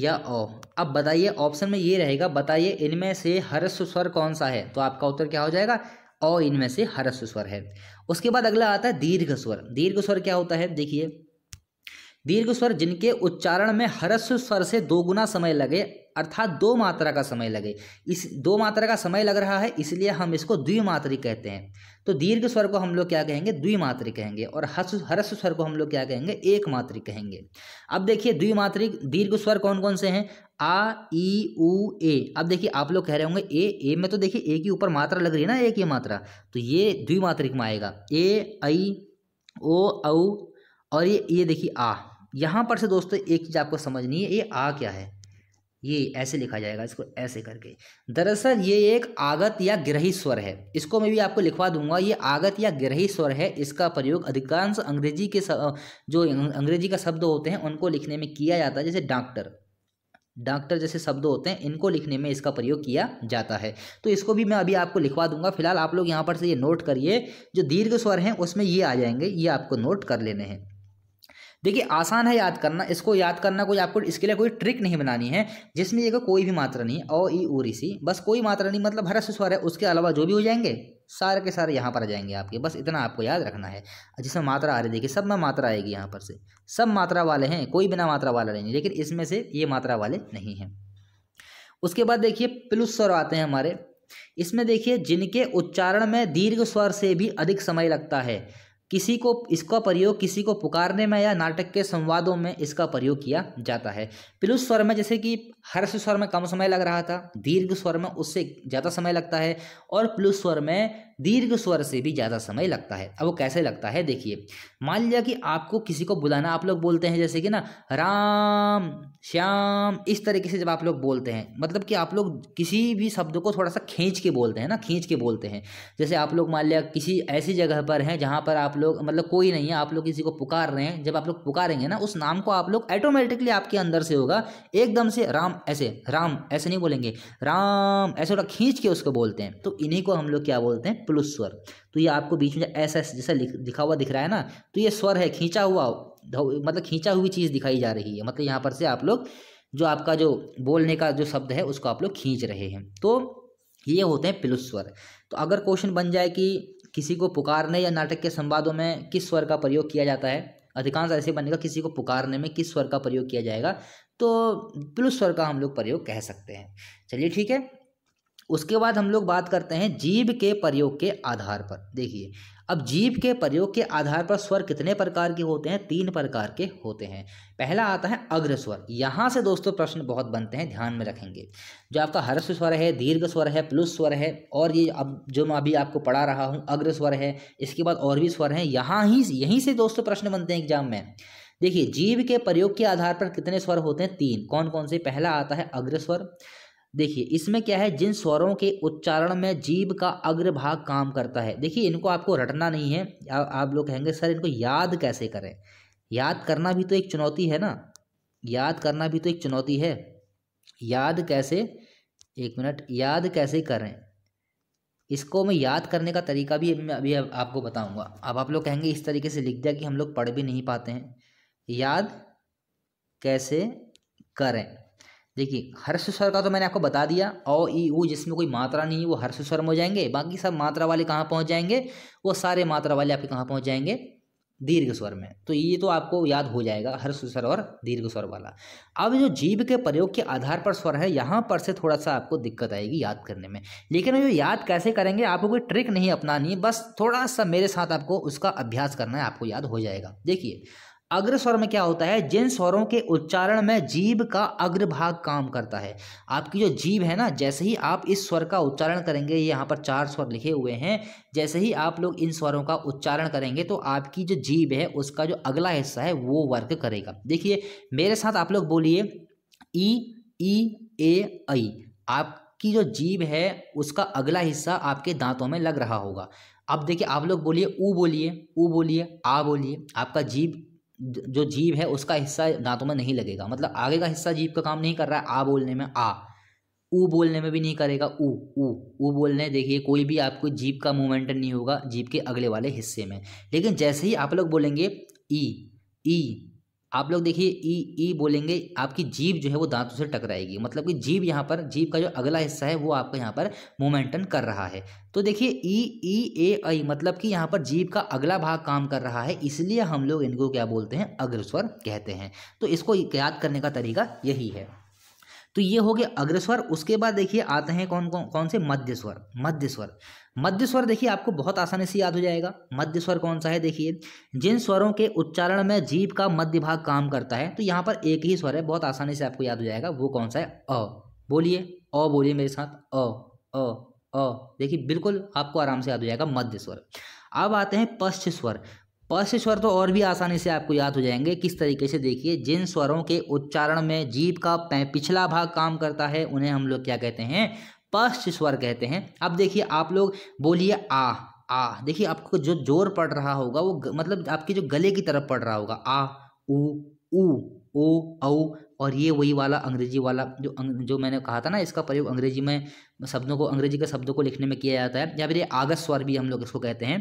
A: या ओ अब बताइए ऑप्शन में ये रहेगा बताइए इनमें से हर्ष स्वर कौन सा है तो आपका उत्तर क्या हो जाएगा अ इनमें से हर्ष स्वर है उसके बाद अगला आता है दीर्घ स्वर दीर्घ स्वर क्या होता है देखिए दीर्घ स्वर जिनके उच्चारण में हर्ष स्वर से दो गुना समय लगे अर्थात दो मात्रा का समय लगे इस दो मात्रा का समय लग रहा है इसलिए हम इसको द्विमात्रिक कहते हैं तो दीर्घ स्वर को हम लोग क्या कहेंगे द्विमात्री कहेंगे और हस हर्ष स्वर को हम लोग क्या कहेंगे एक मात्री कहेंगे अब देखिए द्विमात्रिक दीर्घ स्वर कौन कौन से हैं आ ई उ ए अब देखिए आप लोग कह रहे होंगे ए ए में तो देखिए ए के ऊपर मात्रा लग रही है ना ए की मात्रा तो ये द्विमात्रिक में आएगा ए आई ओ औ और ये ये देखिए आ यहाँ पर से दोस्तों एक चीज़ आपको समझनी है ये आ क्या है ये ऐसे लिखा जाएगा इसको ऐसे करके दरअसल ये एक आगत या ग्रही स्वर है इसको मैं भी आपको लिखवा दूंगा ये आगत या ग्रही स्वर है इसका प्रयोग अधिकांश अंग्रेजी के जो अं, अंग्रेजी का शब्द होते हैं उनको लिखने में किया जाता है जैसे डॉक्टर डॉक्टर जैसे शब्द होते हैं इनको लिखने में इसका प्रयोग किया जाता है तो इसको भी मैं अभी आपको लिखवा दूंगा फिलहाल आप लोग यहाँ पर से ये नोट करिए जो दीर्घ स्वर हैं उसमें ये आ जाएंगे ये आपको नोट कर लेने हैं देखिए आसान है याद करना इसको याद करना कोई आपको इसके लिए कोई ट्रिक नहीं बनानी है जिसमें ये कोई भी मात्रा नहीं ओ ई ओ सी बस कोई मात्रा नहीं मतलब हरस स्वर है उसके अलावा जो भी हो जाएंगे सारे के सारे यहाँ पर आ जाएंगे आपके बस इतना आपको याद रखना है जिसमें मात्रा आ रही देखिए सब में मात्रा आएगी यहाँ पर से सब मात्रा वाले हैं कोई बिना मात्रा वाला नहीं लेकिन इसमें से ये मात्रा वाले नहीं हैं उसके बाद देखिए प्लुस स्वर आते हैं हमारे इसमें देखिए जिनके उच्चारण में दीर्घ स्वर से भी अधिक समय लगता है किसी को इसका प्रयोग किसी को पुकारने में या नाटक के संवादों में इसका प्रयोग किया जाता है पिलुस्वर में जैसे कि हर्ष स्वर में कम समय लग रहा था दीर्घ स्वर में उससे ज़्यादा समय लगता है और प्लस स्वर में दीर्घ स्वर से भी ज़्यादा समय लगता है अब वो कैसे लगता है देखिए मान लिया कि आपको किसी को बुलाना आप लोग बोलते हैं जैसे कि ना राम श्याम इस तरीके से जब आप लोग बोलते हैं मतलब कि आप लोग किसी भी शब्द को थोड़ा सा खींच के बोलते हैं ना खींच के बोलते हैं जैसे आप लोग मान लिया किसी ऐसी जगह पर हैं जहाँ पर आप लोग मतलब कोई नहीं है आप लोग किसी को पुकार रहे हैं जब आप लोग पुकारेंगे ना उस नाम को आप लोग ऑटोमेटिकली आपके अंदर से होगा एकदम से राम राम ऐसे राम ऐसे नहीं बोलेंगे राम ऐसे थोड़ा खींच के उसको बोलते हैं तो इन्हीं को हम लोग क्या बोलते हैं पुलुस स्वर तो ये आपको बीच में ऐसा जैसा दिखा हुआ दिख रहा है ना तो ये स्वर है खींचा हुआ मतलब खींचा हुई चीज़ दिखाई जा रही है मतलब यहाँ पर से आप लोग जो आपका जो बोलने का जो शब्द है उसको आप लोग खींच रहे हैं तो ये होते हैं पिलुस स्वर तो अगर क्वेश्चन बन जाए कि किसी को पुकारने या नाटक के संवादों में किस स्वर का प्रयोग किया जाता है अधिकांश ऐसे बनेगा किसी को पुकारने में किस स्वर का प्रयोग किया जाएगा तो प्लुस स्वर का हम लोग प्रयोग कह सकते हैं चलिए ठीक है उसके बाद हम लोग बात करते हैं जीव के प्रयोग के आधार पर देखिए अब जीव के प्रयोग के आधार पर स्वर कितने प्रकार के होते हैं तीन प्रकार के होते हैं पहला आता है अग्र स्वर यहाँ से दोस्तों प्रश्न बहुत बनते हैं ध्यान में रखेंगे जो आपका हर्ष स्वर है दीर्घ स्वर है प्लुस स्वर है और ये अब जो मैं अभी आपको पढ़ा रहा हूँ अग्र स्वर है इसके बाद और भी स्वर हैं यहाँ ही यहीं से दोस्तों प्रश्न बनते हैं एग्जाम में देखिए जीव के प्रयोग के आधार पर कितने स्वर होते हैं तीन कौन कौन से पहला आता है अग्रस्वर देखिए इसमें क्या है जिन स्वरों के उच्चारण में जीव का अग्रभाग काम करता है देखिए इनको आपको रटना नहीं है आ, आप लोग कहेंगे सर इनको याद कैसे करें याद करना भी तो एक चुनौती है ना याद करना भी तो एक चुनौती है याद कैसे एक मिनट याद कैसे करें इसको मैं याद करने का तरीका भी मैं अभी आपको बताऊंगा अब आप लोग कहेंगे इस तरीके से लिख दिया कि हम लोग पढ़ भी नहीं पाते हैं याद कैसे करें देखिए हर्ष स्वर का तो मैंने आपको बता दिया ओ ई ऊ जिसमें कोई मात्रा नहीं है वो हर्ष स्वर में हो जाएंगे बाकी सब मात्रा वाले कहाँ पहुँच जाएंगे वो सारे मात्रा वाले आपके कहाँ पहुँच जाएंगे दीर्घ स्वर में तो ये तो आपको याद हो जाएगा हर्ष स्वर और दीर्घ स्वर वाला अब जो जीव के प्रयोग के आधार पर स्वर है यहाँ पर से थोड़ा सा आपको दिक्कत आएगी याद करने में लेकिन जो याद कैसे करेंगे आपको कोई ट्रिक नहीं अपनानी बस थोड़ा सा मेरे साथ आपको उसका अभ्यास करना है आपको याद हो जाएगा देखिए अग्र स्वर में क्या होता है जिन स्वरों के उच्चारण में जीव का अग्रभाग काम करता है आपकी जो जीव है ना जैसे ही आप इस स्वर का उच्चारण करेंगे यहाँ पर चार स्वर लिखे हुए हैं जैसे ही आप लोग इन स्वरों का उच्चारण करेंगे तो आपकी जो जीव है उसका जो अगला हिस्सा है वो वर्क करेगा देखिए मेरे साथ आप लोग बोलिए ई ई ए आई आपकी जो जीव है उसका अगला हिस्सा आपके दांतों में लग रहा होगा अब देखिए आप लोग बोलिए ऊ बोलिए ऊ बोलिए आ बोलिए आपका जीव जो जीव है उसका हिस्सा दांतों में नहीं लगेगा मतलब आगे का हिस्सा जीव का काम नहीं कर रहा है आ बोलने में आ ऊ बोलने में भी नहीं करेगा ऊ ऊ ऊ बोलने देखिए कोई भी आपको जीप का मूवमेंट नहीं होगा जीप के अगले वाले हिस्से में लेकिन जैसे ही आप लोग बोलेंगे ई ई आप लोग देखिए ई ई बोलेंगे आपकी जीभ जो है वो दांतों से टकराएगी मतलब कि जीभ यहाँ पर जीभ का जो अगला हिस्सा है वो आपका यहाँ पर मोमेंटन कर रहा है तो देखिए ई ई ए आई मतलब कि यहाँ पर जीभ का अगला भाग काम कर रहा है इसलिए हम लोग इनको क्या बोलते हैं अग्रस्वर कहते हैं तो इसको याद करने का तरीका यही है तो ये हो गया अग्रस्वर उसके बाद देखिए आते हैं कौन कौन कौन से मध्य स्वर मध्य स्वर मध्य स्वर देखिए आपको बहुत आसानी से याद हो जाएगा मध्य स्वर कौन सा है देखिए जिन स्वरों के उच्चारण में जीव का मध्य भाग काम करता है तो यहाँ पर एक ही स्वर है बहुत आसानी से आपको याद हो जाएगा वो कौन सा है अ बोलिए अ बोलिए मेरे साथ अ अ अ देखिए बिल्कुल आपको आराम से याद हो जाएगा मध्य स्वर अब आते हैं पश्च स्वर से स्वर तो और भी आसानी से आपको याद हो जाएंगे किस तरीके से देखिए जिन स्वरों के उच्चारण में जीभ का पिछला भाग काम करता है उन्हें हम लोग क्या कहते हैं पश्च स्वर कहते हैं अब देखिए आप लोग बोलिए आ आ देखिए आपको जो जोर पड़ रहा होगा वो ग, मतलब आपके जो गले की तरफ पड़ रहा होगा आ ऊ उ ओ औ और ये वही वाला अंग्रेजी वाला जो अंग, जो मैंने कहा था ना इसका प्रयोग अंग्रेजी में शब्दों को अंग्रेजी के शब्दों को लिखने में किया जाता है या फिर ये आगत स्वर भी हम लोग इसको कहते हैं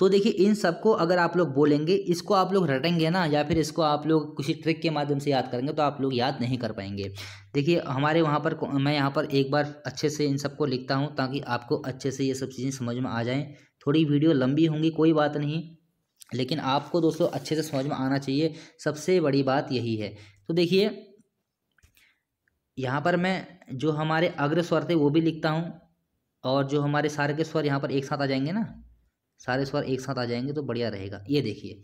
A: तो देखिए इन सबको अगर आप लोग बोलेंगे इसको आप लोग रटेंगे ना या फिर इसको आप लोग किसी ट्रिक के माध्यम से याद करेंगे तो आप लोग याद नहीं कर पाएंगे देखिए हमारे वहाँ पर मैं यहाँ पर एक बार अच्छे से इन सबको लिखता हूँ ताकि आपको अच्छे से ये सब चीज़ें समझ में आ जाएँ थोड़ी वीडियो लंबी होंगी कोई बात नहीं लेकिन आपको दोस्तों अच्छे से समझ में आना चाहिए सबसे बड़ी बात यही है तो देखिए यहाँ पर मैं जो हमारे अग्र स्वर थे वो भी लिखता हूँ और जो हमारे सारे के स्वर यहाँ पर एक साथ आ जाएंगे ना सारे स्वर एक साथ आ जाएंगे तो बढ़िया रहेगा ये देखिए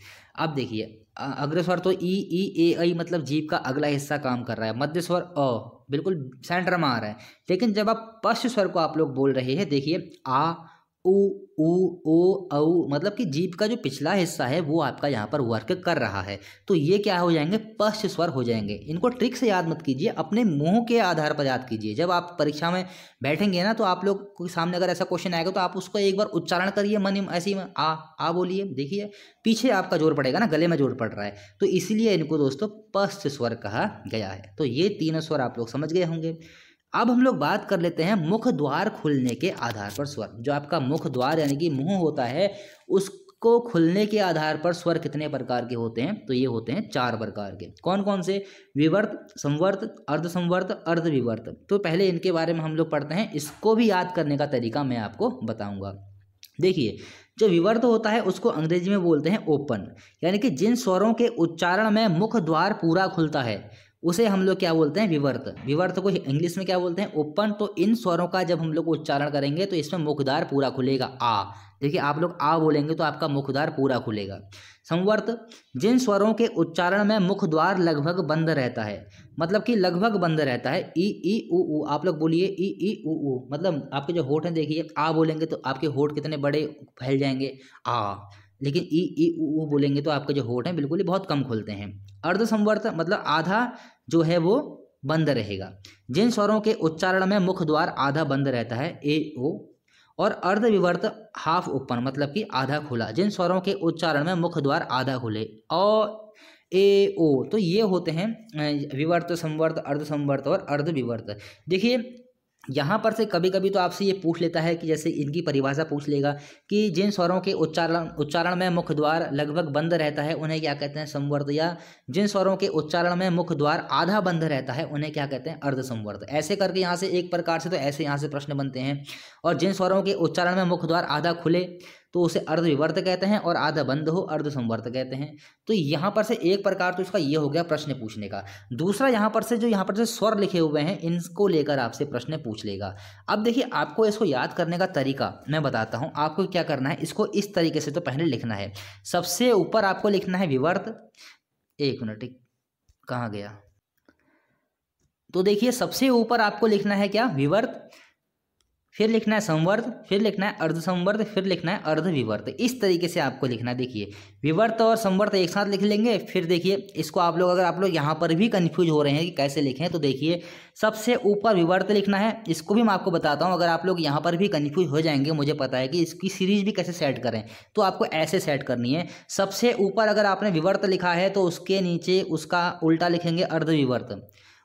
A: अब देखिए अग्र स्वर तो ई ई ए आई मतलब जीव का अगला हिस्सा काम कर रहा है मध्य स्वर अ बिल्कुल सेंटर में आ रहा है लेकिन जब आप पश्च स्वर को आप लोग बोल रहे हैं देखिए आ ऊ ऊ ओ औ मतलब कि जीप का जो पिछला हिस्सा है वो आपका यहाँ पर वर्क कर रहा है तो ये क्या हो जाएंगे पश्च स्वर हो जाएंगे इनको ट्रिक से याद मत कीजिए अपने मुंह के आधार पर याद कीजिए जब आप परीक्षा में बैठेंगे ना तो आप लोग के सामने अगर ऐसा क्वेश्चन आएगा तो आप उसको एक बार उच्चारण करिए मन ऐसे ही आ आ बोलिए देखिए पीछे आपका जोर पड़ेगा ना गले में जोर पड़ रहा है तो इसीलिए इनको दोस्तों पश्च स्वर कहा गया है तो ये तीनों स्वर आप लोग समझ गए होंगे अब हम लोग बात कर लेते हैं मुख द्वार खुलने के आधार पर स्वर जो आपका मुख द्वार यानी कि मुंह होता है उसको खुलने के आधार पर स्वर कितने प्रकार के होते हैं तो ये होते हैं चार प्रकार के कौन कौन से विवर्त संवर्त अर्ध संवर्त अर्ध विवर्त तो पहले इनके बारे में हम लोग पढ़ते हैं इसको भी याद करने का तरीका मैं आपको बताऊंगा देखिए जो विवर्त होता है उसको अंग्रेजी में बोलते हैं ओपन यानी कि जिन स्वरों के उच्चारण में मुख द्वार पूरा खुलता है उसे हम लोग क्या बोलते हैं विवर्त विवर्त को इंग्लिश में क्या बोलते हैं ओपन तो इन स्वरों का जब हम लोग उच्चारण करेंगे तो इसमें मुखदार पूरा खुलेगा आ देखिए आप लोग आ बोलेंगे तो आपका मुखद्वार पूरा खुलेगा संवर्त जिन स्वरों के उच्चारण में मुखद्वार लगभग बंद रहता है मतलब कि लगभग बंद रहता है ई ई ऊ ऊ आप लोग बोलिए ई ई ऊ ऊ मतलब आपके जो होठ हैं देखिए आ बोलेंगे तो आपके होठ कितने बड़े फैल जाएंगे आ लेकिन ई ई ऊ ऊ बोलेंगे तो आपके जो होठ हैं बिल्कुल ही बहुत कम खुलते हैं अर्ध संवर्त मतलब आधा जो है वो बंद रहेगा जिन स्वरों के उच्चारण में मुख द्वार आधा बंद रहता है ए ओ और अर्ध विवर्त हाफ ओपन मतलब कि आधा खुला जिन स्वरों के उच्चारण में मुख द्वार आधा खुले अ ए ओ तो ये होते हैं विवर्त संवर्त अर्ध संवर्त और अर्ध विवर्त देखिए यहाँ पर से कभी कभी तो आपसे ये पूछ लेता है कि जैसे इनकी परिभाषा पूछ लेगा कि जिन स्वरों के उच्चारण उच्चारण में मुख द्वार लगभग बंद रहता है उन्हें क्या कहते हैं संवर्ध या जिन स्वरों के उच्चारण में मुख द्वार आधा बंद रहता है उन्हें क्या कहते हैं अर्ध संवर्ध ऐसे करके यहाँ से एक प्रकार से तो ऐसे यहाँ से प्रश्न बनते हैं और जिन स्वरों के उच्चारण में मुख द्वार आधा खुले तो उसे अर्ध विवर्त कहते हैं और आधा बंद हो अर्ध संवर्त कहते हैं तो यहाँ पर से एक प्रकार तो इसका यह हो गया प्रश्न पूछने का दूसरा यहाँ पर से जो यहाँ पर से स्वर लिखे हुए हैं इनको लेकर आपसे प्रश्न पूछ लेगा अब देखिए आपको इसको याद करने का तरीका मैं बताता हूँ आपको क्या करना है इसको इस तरीके से तो पहले लिखना है सबसे ऊपर आपको लिखना है विवर्त एक मिनट कहाँ गया तो देखिए सबसे ऊपर आपको लिखना है क्या विवर्त फिर लिखना है संवर्ध फिर लिखना है अर्ध संवर्त फिर लिखना है अर्ध विवर्त इस तरीके से आपको लिखना है देखिए विवर्त और संवर्त एक साथ लिख लेंगे फिर देखिए इसको आप लोग अगर आप लोग यहाँ पर भी कन्फ्यूज हो रहे हैं कि कैसे लिखें तो देखिए सबसे ऊपर विवर्त लिखना है इसको भी मैं आपको बताता हूँ अगर आप लोग यहाँ पर भी कन्फ्यूज हो जाएंगे मुझे पता है कि इसकी सीरीज भी कैसे सेट करें तो आपको ऐसे सेट करनी है सबसे ऊपर अगर आपने विवर्त लिखा है तो उसके नीचे उसका उल्टा लिखेंगे अर्ध विवर्त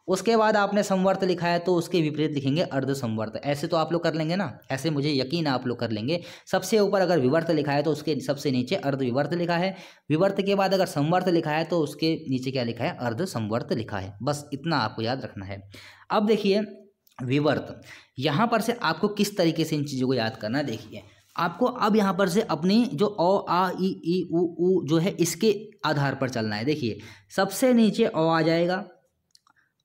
A: उसके बाद आपने संवर्त लिखा है तो उसके विपरीत लिखेंगे अर्ध संवर्त ऐसे तो आप लोग कर लेंगे ना ऐसे मुझे यकीन आप लोग कर लेंगे सबसे ऊपर अगर विवर्त लिखा है तो उसके सबसे नीचे अर्ध विवर्त लिखा है विवर्त के बाद अगर संवर्त लिखा है तो उसके नीचे क्या लिखा है अर्ध संवर्त लिखा है बस इतना आपको याद रखना है अब देखिए विवर्त यहाँ पर से आपको किस तरीके से इन चीज़ों को याद करना देखिए आपको अब यहाँ पर से अपनी जो ओ आ ई ई उ, जो है इसके आधार पर चलना है देखिए सबसे नीचे ओ आ जाएगा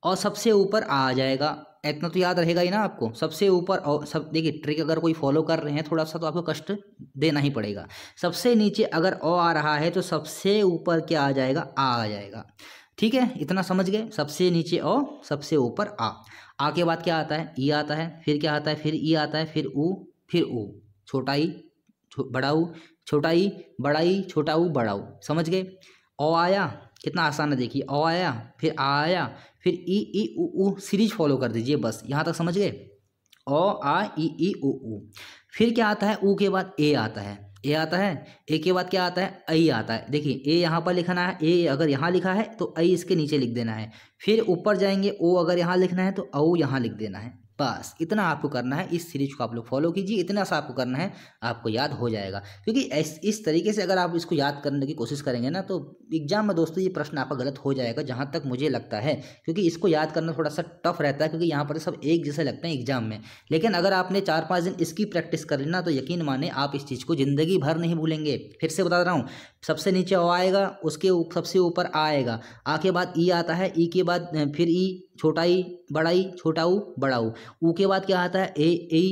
A: और सबसे ऊपर आ जाएगा इतना तो याद रहेगा ही ना आपको सबसे ऊपर और सब देखिए ट्रिक अगर कोई फॉलो कर रहे हैं थोड़ा सा तो आपको कष्ट देना ही पड़ेगा सबसे नीचे अगर ओ आ रहा है तो सबसे ऊपर क्या आ जाएगा आ आ जाएगा ठीक है इतना समझ गए सबसे नीचे ओ सबसे ऊपर आ आ के बाद क्या आता है ई आता है फिर क्या आता है फिर ई आता है फिर ऊ फिर ऊ छोटा ई छो, बड़ा ऊ छोटा ई बड़ा ई छोटा ऊ बड़ा ऊ समझ गए ओ आया कितना आसान है देखिए ओ आया फिर आ आया फिर ई ई उ ऊ सीरीज फॉलो कर दीजिए बस यहाँ तक समझ गए ओ आ ई ई उ ऊ फिर क्या आता है ऊ के बाद ए आता है ए आता है ए के बाद क्या आता है आई आता है देखिए ए यहाँ पर लिखना है ए अगर यहाँ लिखा है तो आई इसके नीचे लिख देना है फिर ऊपर जाएंगे ओ अगर यहाँ लिखना है तो औ यहाँ लिख देना है बस इतना आपको करना है इस सीरीज को आप लोग फॉलो कीजिए इतना सा आपको करना है आपको याद हो जाएगा क्योंकि इस, इस तरीके से अगर आप इसको याद करने की कोशिश करेंगे ना तो एग्जाम में दोस्तों ये प्रश्न आपका गलत हो जाएगा जहाँ तक मुझे लगता है क्योंकि इसको याद करना थोड़ा सा टफ रहता है क्योंकि यहाँ पर सब एक जैसे लगते हैं एग्जाम में लेकिन अगर आपने चार पाँच दिन इसकी प्रैक्टिस कर लेना तो यकीन माने आप इस चीज़ को ज़िंदगी भर नहीं भूलेंगे फिर से बता रहा हूँ सबसे नीचे ओ आएगा उसके सबसे ऊपर आ आएगा आ के बाद ई आता है ई के बाद फिर ई छोटा ई बड़ा ई छोटा ऊ बड़ा ऊ ऊ के बाद क्या आता है ए ए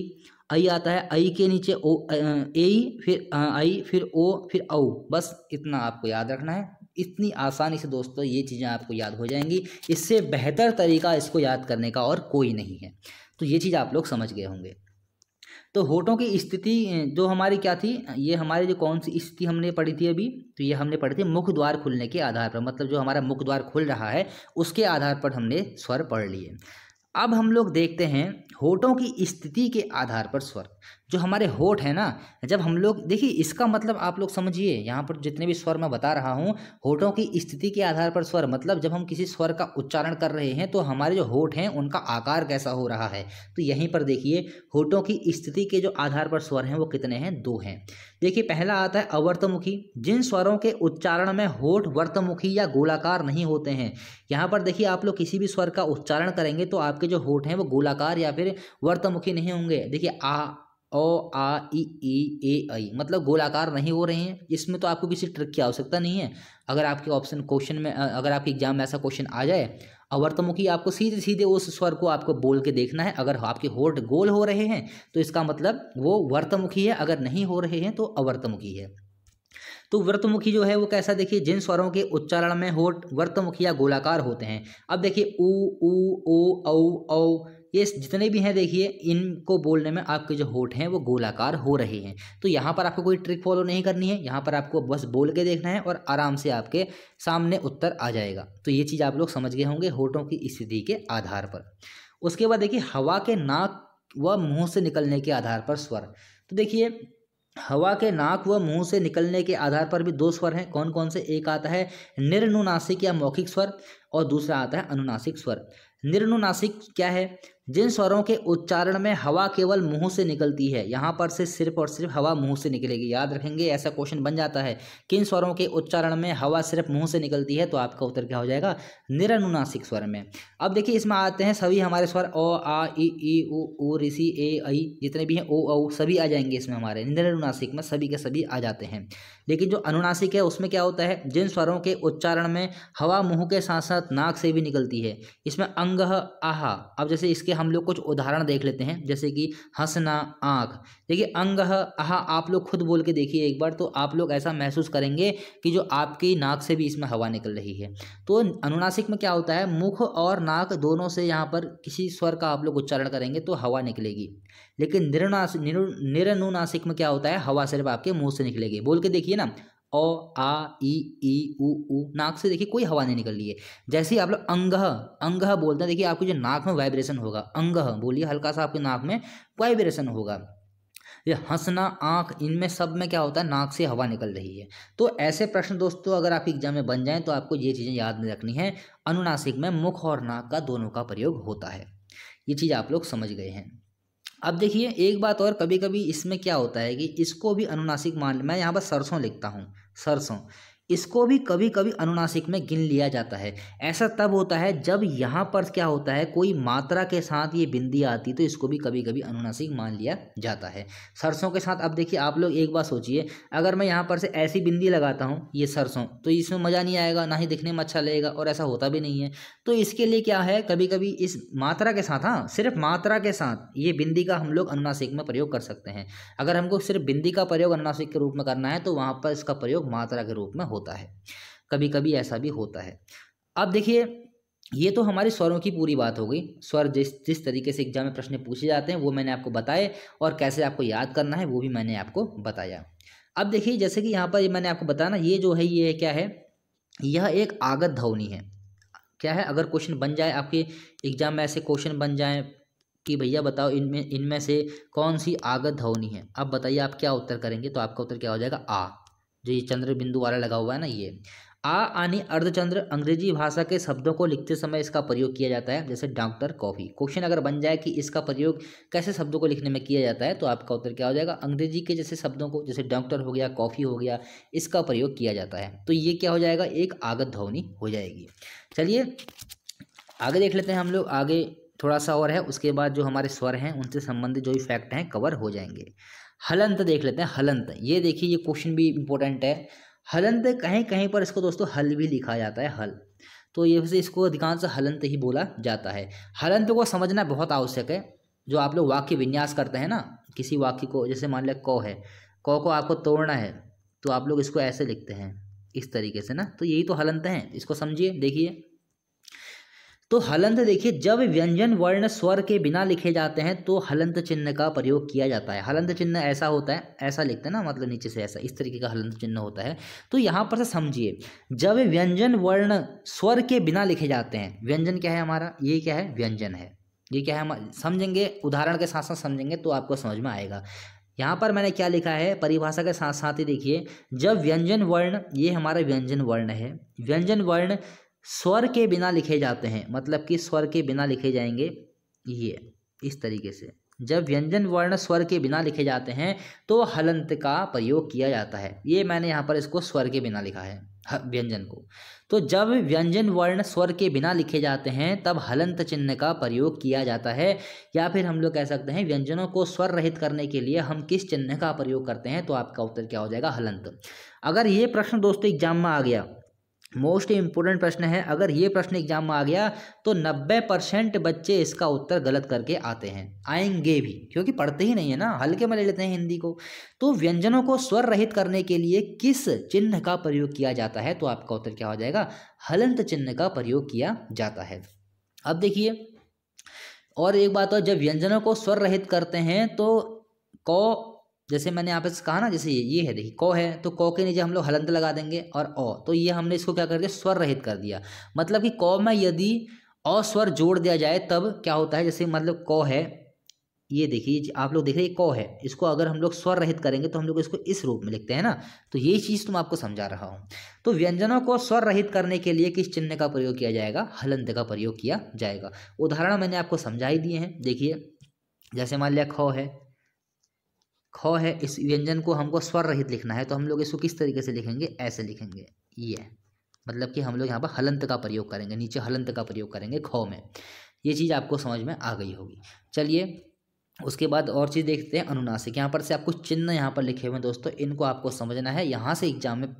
A: आई आता है आई के नीचे ओ ए फिर आई फिर ओ फिर औ बस इतना आपको याद रखना है इतनी आसानी से दोस्तों ये चीज़ें आपको याद हो जाएंगी इससे बेहतर तरीका इसको याद करने का और कोई नहीं है तो ये चीज़ आप लोग समझ गए होंगे तो होठों की स्थिति जो हमारी क्या थी ये हमारी जो कौन सी स्थिति हमने पढ़ी थी अभी तो ये हमने पढ़ी थी मुख द्वार खुलने के आधार पर मतलब जो हमारा मुख द्वार खुल रहा है उसके आधार पर हमने स्वर पढ़ लिए अब हम लोग देखते हैं होठों की स्थिति के आधार पर स्वर जो हमारे होठ है ना जब हम लोग देखिए इसका मतलब आप लोग समझिए यहाँ पर जितने भी स्वर मैं बता रहा हूँ होठों की स्थिति के आधार पर स्वर मतलब जब हम किसी स्वर का उच्चारण कर रहे हैं तो हमारे जो होठ हैं उनका आकार कैसा हो रहा है तो यहीं पर देखिए होठों की स्थिति के जो आधार पर स्वर हैं वो कितने हैं दो हैं देखिए पहला आता है अवर्तमुखी जिन स्वरों के उच्चारण में होठ वर्तमुखी या गोलाकार नहीं होते हैं यहाँ पर देखिए आप लोग किसी भी स्वर का उच्चारण करेंगे तो आपके जो होठ हैं वो गोलाकार या फिर वर्तमुखी नहीं होंगे देखिए आ ओ आ ई ई ए आई मतलब गोलाकार नहीं हो रहे हैं इसमें तो आपको किसी ट्रिक की आवश्यकता नहीं है अगर आपके ऑप्शन क्वेश्चन में अगर आपके एग्जाम में ऐसा क्वेश्चन आ जाए अवर्तमुखी आपको सीधे सीधे उस स्वर को आपको बोल के देखना है अगर आपके होठ गोल हो रहे हैं तो इसका मतलब वो वर्तमुखी है अगर नहीं हो रहे हैं तो अवर्तमुखी है तो वर्तमुखी जो है वो कैसा देखिए जिन स्वरों के उच्चारण में होठ वर्तमुखी या गोलाकार होते हैं अब देखिए ऊ ऊ ओ औ ये जितने भी हैं देखिए इनको बोलने में आपके जो होठ हैं वो गोलाकार हो रहे हैं तो यहाँ पर आपको कोई ट्रिक फॉलो नहीं करनी है यहाँ पर आपको बस बोल के देखना है और आराम से आपके सामने उत्तर आ जाएगा तो ये चीज़ आप लोग समझ गए होंगे होठों की स्थिति के आधार पर उसके बाद देखिए हवा के नाक व मुँह से निकलने के आधार पर स्वर तो देखिए हवा के नाक व मुंह से निकलने के आधार पर भी दो स्वर हैं कौन कौन से एक आता है निर्नुनासिक या मौखिक स्वर और दूसरा आता है अनुनासिक स्वर निर्नुनासिक क्या है जिन स्वरों के उच्चारण में हवा केवल मुंह से निकलती है यहाँ पर से सिर्फ और सिर्फ हवा मुंह से निकलेगी याद रखेंगे ऐसा क्वेश्चन बन जाता है किन स्वरों के उच्चारण में हवा सिर्फ मुंह से निकलती है तो आपका उत्तर क्या हो जाएगा निरनुनासिक स्वर में अब देखिए इसमें आते हैं सभी हमारे स्वर ओ आ ई ई उ ऊ ऋषि ए आई जितने भी हैं ओ औ सभी आ जाएंगे इसमें हमारे निरनुनासिक में सभी के सभी आ जाते हैं लेकिन जो अनुनासिक है उसमें क्या होता है जिन स्वरों के उच्चारण में हवा मुंह के साथ साथ नाक से भी निकलती है इसमें अंग आह अब जैसे इसके हम लोग कुछ उदाहरण देख लेते हैं जैसे कि हंसना आँख देखिए अंग आह आप लोग खुद बोल के देखिए एक बार तो आप लोग ऐसा महसूस करेंगे कि जो आपकी नाक से भी इसमें हवा निकल रही है तो अनुनासिक में क्या होता है मुख और नाक दोनों से यहाँ पर किसी स्वर का आप लोग उच्चारण करेंगे तो हवा निकलेगी लेकिन निरनासिक निरनुनासिक में क्या होता है हवा सिर्फ आपके मुँह से निकलेगी बोल के देखिए ना ओ आ ई ई ऊ ऊ नाक से देखिए कोई हवा नहीं निकल रही है जैसे ही आप लोग अंगह अंगह बोलते हैं देखिए आपकी जो नाक में वाइब्रेशन होगा अंगह बोलिए हल्का सा आपके नाक में वाइब्रेशन होगा ये हंसना आँख इनमें सब में क्या होता है नाक से हवा निकल रही है तो ऐसे प्रश्न दोस्तों अगर आप एग्जाम में बन जाए तो आपको ये चीज़ें याद नहीं रखनी है अनुनासिक में मुख और नाक का दोनों का प्रयोग होता है ये चीज़ आप लोग समझ गए हैं अब देखिए एक बात और कभी कभी इसमें क्या होता है कि इसको भी अनुनासिक मान मैं यहाँ पर सरसों लिखता हूँ सरसों इसको भी कभी कभी अनुनासिक में गिन लिया जाता है ऐसा तब होता है जब यहाँ पर क्या होता है कोई मात्रा के साथ ये बिंदी आती तो इसको भी कभी कभी अनुनासिक मान लिया जाता है सरसों के साथ अब देखिए आप लोग एक बार सोचिए अगर मैं यहाँ पर से ऐसी बिंदी लगाता हूँ ये सरसों तो इसमें मज़ा नहीं आएगा ना ही दिखने में अच्छा लगेगा और ऐसा होता भी नहीं है तो इसके लिए क्या है कभी कभी इस मात्रा के साथ हाँ सिर्फ मात्रा के साथ ये बिंदी का हम लोग अनुनासिक में प्रयोग कर सकते हैं अगर हमको सिर्फ बिंदी का प्रयोग अनुनासिक के रूप में करना है तो वहाँ पर इसका प्रयोग मात्रा के रूप में हो होता है कभी कभी ऐसा भी होता है अब देखिए ये तो हमारे स्वरों की पूरी बात हो गई स्वर जिस जिस तरीके से एग्जाम में प्रश्न पूछे जाते हैं वो मैंने आपको बताए और कैसे आपको याद करना है वो भी मैंने आपको बताया अब देखिए जैसे कि यहाँ पर ये मैंने आपको बताया ना ये जो है ये क्या है यह एक आगत ध्वनि है क्या है अगर क्वेश्चन बन जाए आपके एग्जाम में ऐसे क्वेश्चन बन जाए कि भैया बताओ इनमें इनमें से कौन सी आगत ध्वनि है अब बताइए आप क्या उत्तर करेंगे तो आपका उत्तर क्या हो जाएगा आ जो ये चंद्र बिंदु वाला लगा हुआ है ना ये आ आनी अर्धचंद्र अंग्रेजी भाषा के शब्दों को लिखते समय इसका प्रयोग किया जाता है जैसे डॉक्टर कॉफी क्वेश्चन अगर बन जाए कि इसका प्रयोग कैसे शब्दों को लिखने में किया जाता है तो आपका उत्तर क्या हो जाएगा अंग्रेजी के जैसे शब्दों को जैसे डॉक्टर हो गया कॉफी हो गया इसका प्रयोग किया जाता है तो ये क्या हो जाएगा एक आगत ध्वनि हो जाएगी चलिए आगे देख लेते हैं हम लोग आगे थोड़ा सा और है उसके बाद जो हमारे स्वर हैं उनसे संबंधित जो भी फैक्ट हैं कवर हो जाएंगे हलंत देख लेते हैं हलंत ये देखिए ये क्वेश्चन भी इंपॉर्टेंट है हलंत कहीं कहीं पर इसको दोस्तों हल भी लिखा जाता है हल तो ये वैसे इसको अधिकांश हलंत ही बोला जाता है हलंत को समझना बहुत आवश्यक है जो आप लोग वाक्य विन्यास करते हैं ना किसी वाक्य को जैसे मान लिया कौ है कौ को आपको तोड़ना है तो आप लोग इसको ऐसे लिखते हैं इस तरीके से ना तो यही तो हलंत हैं इसको समझिए देखिए तो हलंत देखिए जब व्यंजन वर्ण स्वर के बिना लिखे जाते हैं तो हलंत चिन्ह का प्रयोग किया जाता है हलंत चिन्ह ऐसा होता है ऐसा लिखते हैं ना मतलब नीचे से ऐसा इस तरीके का हलंत चिन्ह होता है तो यहाँ पर से समझिए जब व्यंजन वर्ण स्वर के बिना लिखे जाते हैं व्यंजन क्या है हमारा ये क्या है व्यंजन है ये क्या है हम समझेंगे उदाहरण के साथ साथ समझेंगे तो आपको समझ में आएगा यहाँ पर मैंने क्या लिखा है परिभाषा के साथ साथ ही देखिए जब व्यंजन वर्ण ये हमारा व्यंजन वर्ण है व्यंजन वर्ण स्वर के बिना लिखे जाते हैं मतलब कि स्वर के बिना लिखे जाएंगे ये इस तरीके से जब व्यंजन वर्ण स्वर के बिना लिखे जाते हैं तो हलंत का प्रयोग किया जाता है ये मैंने यहाँ पर इसको स्वर के बिना लिखा है व्यंजन को तो जब व्यंजन वर्ण स्वर के बिना लिखे जाते हैं तब हलंत चिन्ह का प्रयोग किया जाता है या फिर हम लोग कह सकते हैं व्यंजनों को स्वर रहित करने के लिए हम किस चिन्ह का प्रयोग करते हैं तो आपका उत्तर क्या हो जाएगा हलंत अगर ये प्रश्न दोस्तों एग्जाम में आ गया मोस्ट इम्पोर्टेंट प्रश्न है अगर ये प्रश्न एग्जाम में आ गया तो नब्बे परसेंट बच्चे इसका उत्तर गलत करके आते हैं आएंगे भी क्योंकि पढ़ते ही नहीं है ना हल्के में ले लेते हैं हिंदी को तो व्यंजनों को स्वर रहित करने के लिए किस चिन्ह का प्रयोग किया जाता है तो आपका उत्तर क्या हो जाएगा हलंत चिन्ह का प्रयोग किया जाता है अब देखिए और एक बात और जब व्यंजनों को स्वर रहित करते हैं तो क जैसे मैंने यहाँ पे कहा ना जैसे ये ये है देखिए कौ है तो कौ के नीचे हम लोग हलंत लगा देंगे और अ तो ये हमने इसको क्या कर दिया स्वर रहित कर दिया मतलब कि कौ में यदि अस्वर जोड़ दिया जाए तब क्या होता है जैसे मतलब कौ है ये देखिए आप लोग देख रहे हैं कौ है इसको अगर हम लोग स्वर रहित करेंगे तो हम लोग इसको इस रूप में लिखते हैं ना तो यही चीज़ तो मैं आपको समझा रहा हूँ तो व्यंजनों को स्वर रहित करने के लिए किस चिन्ह का प्रयोग किया जाएगा हलंत का प्रयोग किया जाएगा उदाहरण मैंने आपको समझा ही दिए हैं देखिए जैसे मान लिया ख है ख है इस व्यंजन को हमको स्वर रहित लिखना है तो हम लोग इसको किस तरीके से लिखेंगे ऐसे लिखेंगे ये मतलब कि हम लोग यहाँ पर हलंत का प्रयोग करेंगे नीचे हलंत का प्रयोग करेंगे ख में ये चीज़ आपको समझ में आ गई होगी चलिए उसके बाद और चीज़ देखते हैं अनुनासिक यहाँ पर से आपको चिन्ह यहाँ पर लिखे हुए हैं दोस्तों इनको आपको समझना है यहाँ से एग्जाम में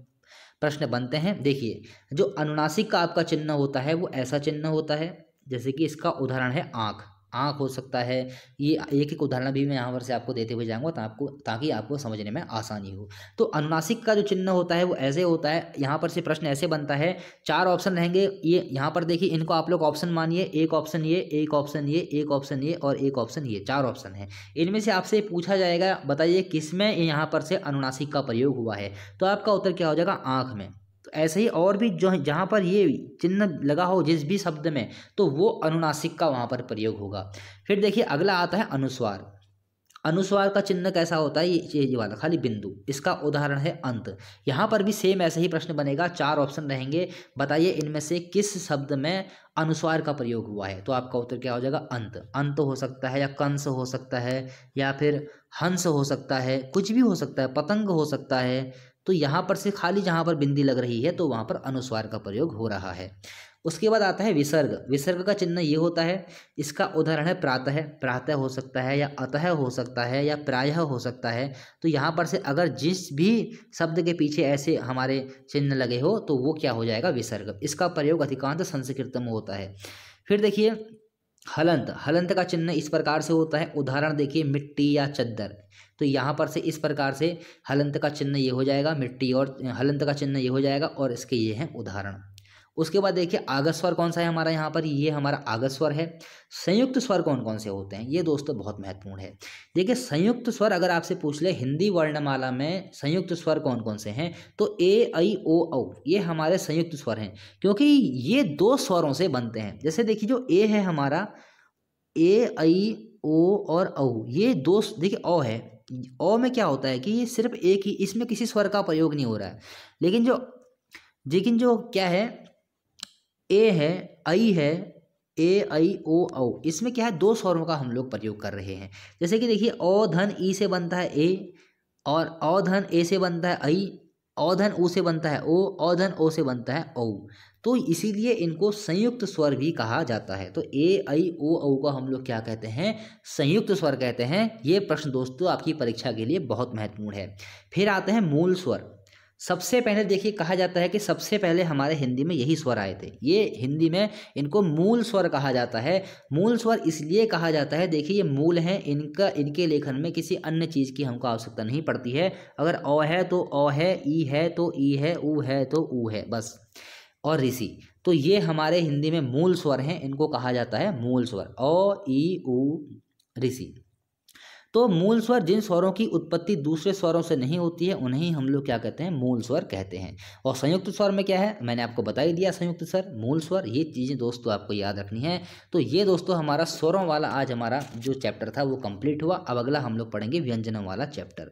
A: प्रश्न बनते हैं देखिए जो अनुनासिक का आपका चिन्ह होता है वो ऐसा चिन्ह होता है जैसे कि इसका उदाहरण है आँख आँख हो सकता है ये एक एक उदाहरण भी मैं यहाँ पर से आपको देते हुए जाऊँगा आपको ताकि आपको समझने में आसानी हो तो अनुनासिक का जो चिन्ह होता है वो ऐसे होता है यहाँ पर से प्रश्न ऐसे बनता है चार ऑप्शन रहेंगे ये यहाँ पर देखिए इनको आप लोग ऑप्शन मानिए एक ऑप्शन ये एक ऑप्शन ये एक ऑप्शन ये और एक ऑप्शन ये चार ऑप्शन है इनमें से आपसे पूछा जाएगा बताइए किसमें यहाँ पर से अनुनासिक का प्रयोग हुआ है तो आपका उत्तर क्या हो जाएगा आँख में ऐसे ही और भी जो जहाँ पर ये चिन्ह लगा हो जिस भी शब्द में तो वो अनुनासिक का वहाँ पर प्रयोग होगा फिर देखिए अगला आता है अनुस्वार अनुस्वार का चिन्ह कैसा होता है ये ये वाला खाली बिंदु इसका उदाहरण है अंत यहाँ पर भी सेम ऐसे ही प्रश्न बनेगा चार ऑप्शन रहेंगे बताइए इनमें से किस शब्द में अनुस्वार का प्रयोग हुआ है तो आपका उत्तर क्या हो जाएगा अंत अंत हो सकता है या कंस हो सकता है या फिर हंस हो सकता है कुछ भी हो सकता है पतंग हो सकता है तो यहाँ पर से खाली जहाँ पर बिंदी लग रही है तो वहाँ पर अनुस्वार का प्रयोग हो रहा है उसके बाद आता है विसर्ग विसर्ग का चिन्ह ये होता है इसका उदाहरण है प्रातः प्रातः हो सकता है या अतः हो सकता है या प्रायः हो सकता है तो यहाँ पर से अगर जिस भी शब्द के पीछे ऐसे हमारे चिन्ह लगे हो तो वो क्या हो जाएगा विसर्ग इसका प्रयोग अधिकांश संस्कृत में होता है फिर देखिए हलंत हलंत का चिन्ह इस प्रकार से होता है उदाहरण देखिए मिट्टी या चद्दर तो यहाँ पर से इस प्रकार से हलंत का चिन्ह ये हो जाएगा मिट्टी और हलंत का चिन्ह ये हो जाएगा और इसके ये हैं उदाहरण उसके बाद देखिए आगत स्वर कौन सा है हमारा यहाँ पर ये हमारा आगत स्वर है संयुक्त स्वर कौन कौन से होते हैं ये दोस्तों बहुत महत्वपूर्ण है देखिए संयुक्त स्वर अगर आपसे पूछ ले हिंदी वर्णमाला में संयुक्त स्वर कौन कौन से हैं तो ए आई ओ औ ये हमारे संयुक्त स्वर हैं क्योंकि ये दो स्वरों से बनते हैं जैसे देखिए जो ए है हमारा ए आई ओ और औ ये दो देखिए औ है ओ में क्या होता है कि ये सिर्फ एक ही इसमें किसी स्वर का प्रयोग नहीं हो रहा है लेकिन जो लेकिन जो क्या है ए है आई है ए आई ओ औ इसमें क्या है दो स्वरों का हम लोग प्रयोग कर रहे हैं जैसे कि देखिए औ धन ई से बनता है ए और धन ए से बनता है आई धन ऊ से बनता है ओ धन ओ से बनता है औ तो इसीलिए इनको संयुक्त स्वर भी कहा जाता है तो ए आई ओ औ का हम लोग क्या कहते हैं संयुक्त स्वर कहते हैं ये प्रश्न दोस्तों आपकी परीक्षा के लिए बहुत महत्वपूर्ण है फिर आते हैं मूल स्वर सबसे पहले देखिए कहा जाता है कि सबसे पहले हमारे हिंदी में यही स्वर आए थे ये हिंदी में इनको मूल स्वर कहा जाता है मूल स्वर इसलिए कहा जाता है देखिए ये मूल हैं इनका इनके लेखन में किसी अन्य चीज़ की हमको आवश्यकता नहीं पड़ती है अगर अ है तो अ है ई है तो ई है ऊ है तो ऊ है बस और ऋषि तो ये हमारे हिंदी में मूल स्वर हैं इनको कहा जाता है मूल स्वर अ ई उ ऋषि तो मूल स्वर जिन स्वरों की उत्पत्ति दूसरे स्वरों से नहीं होती है उन्हें हम लोग क्या कहते हैं मूल स्वर कहते हैं और संयुक्त स्वर में क्या है मैंने आपको बता ही दिया संयुक्त स्वर मूल स्वर ये चीज़ें दोस्तों आपको याद रखनी है तो ये दोस्तों हमारा स्वरों वाला आज हमारा जो चैप्टर था वो कंप्लीट हुआ अब अगला हम लोग पढ़ेंगे व्यंजनों वाला चैप्टर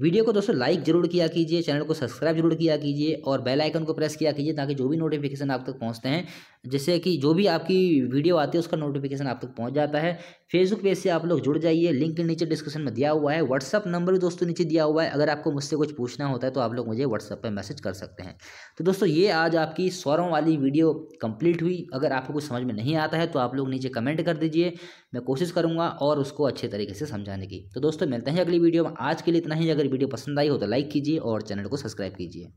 A: वीडियो को दोस्तों लाइक जरूर किया कीजिए चैनल को सब्सक्राइब जरूर किया कीजिए और बेल आइकन को प्रेस किया कीजिए ताकि जो भी नोटिफिकेशन आप तक पहुंचते हैं जैसे कि जो भी आपकी वीडियो आती है उसका नोटिफिकेशन आप तक पहुंच जाता है फेसबुक पेज से आप लोग जुड़ जाइए लिंक नीचे डिस्क्रिप्शन में दिया हुआ है व्हाट्सअप नंबर भी दोस्तों नीचे दिया हुआ है अगर आपको मुझसे कुछ पूछना होता है तो आप लोग मुझे व्हाट्सअप पर मैसेज कर सकते हैं तो दोस्तों ये आज आपकी सौरों वाली वीडियो कंप्लीट हुई अगर आपको कुछ समझ में नहीं आता है तो आप लोग नीचे कमेंट कर दीजिए मैं कोशिश करूँगा और उसको अच्छे तरीके से समझाने की तो दोस्तों मिलते हैं अगली वीडियो में आज के लिए इतना ही अगर वीडियो पसंद आई हो तो लाइक कीजिए और चैनल को सब्सक्राइब कीजिए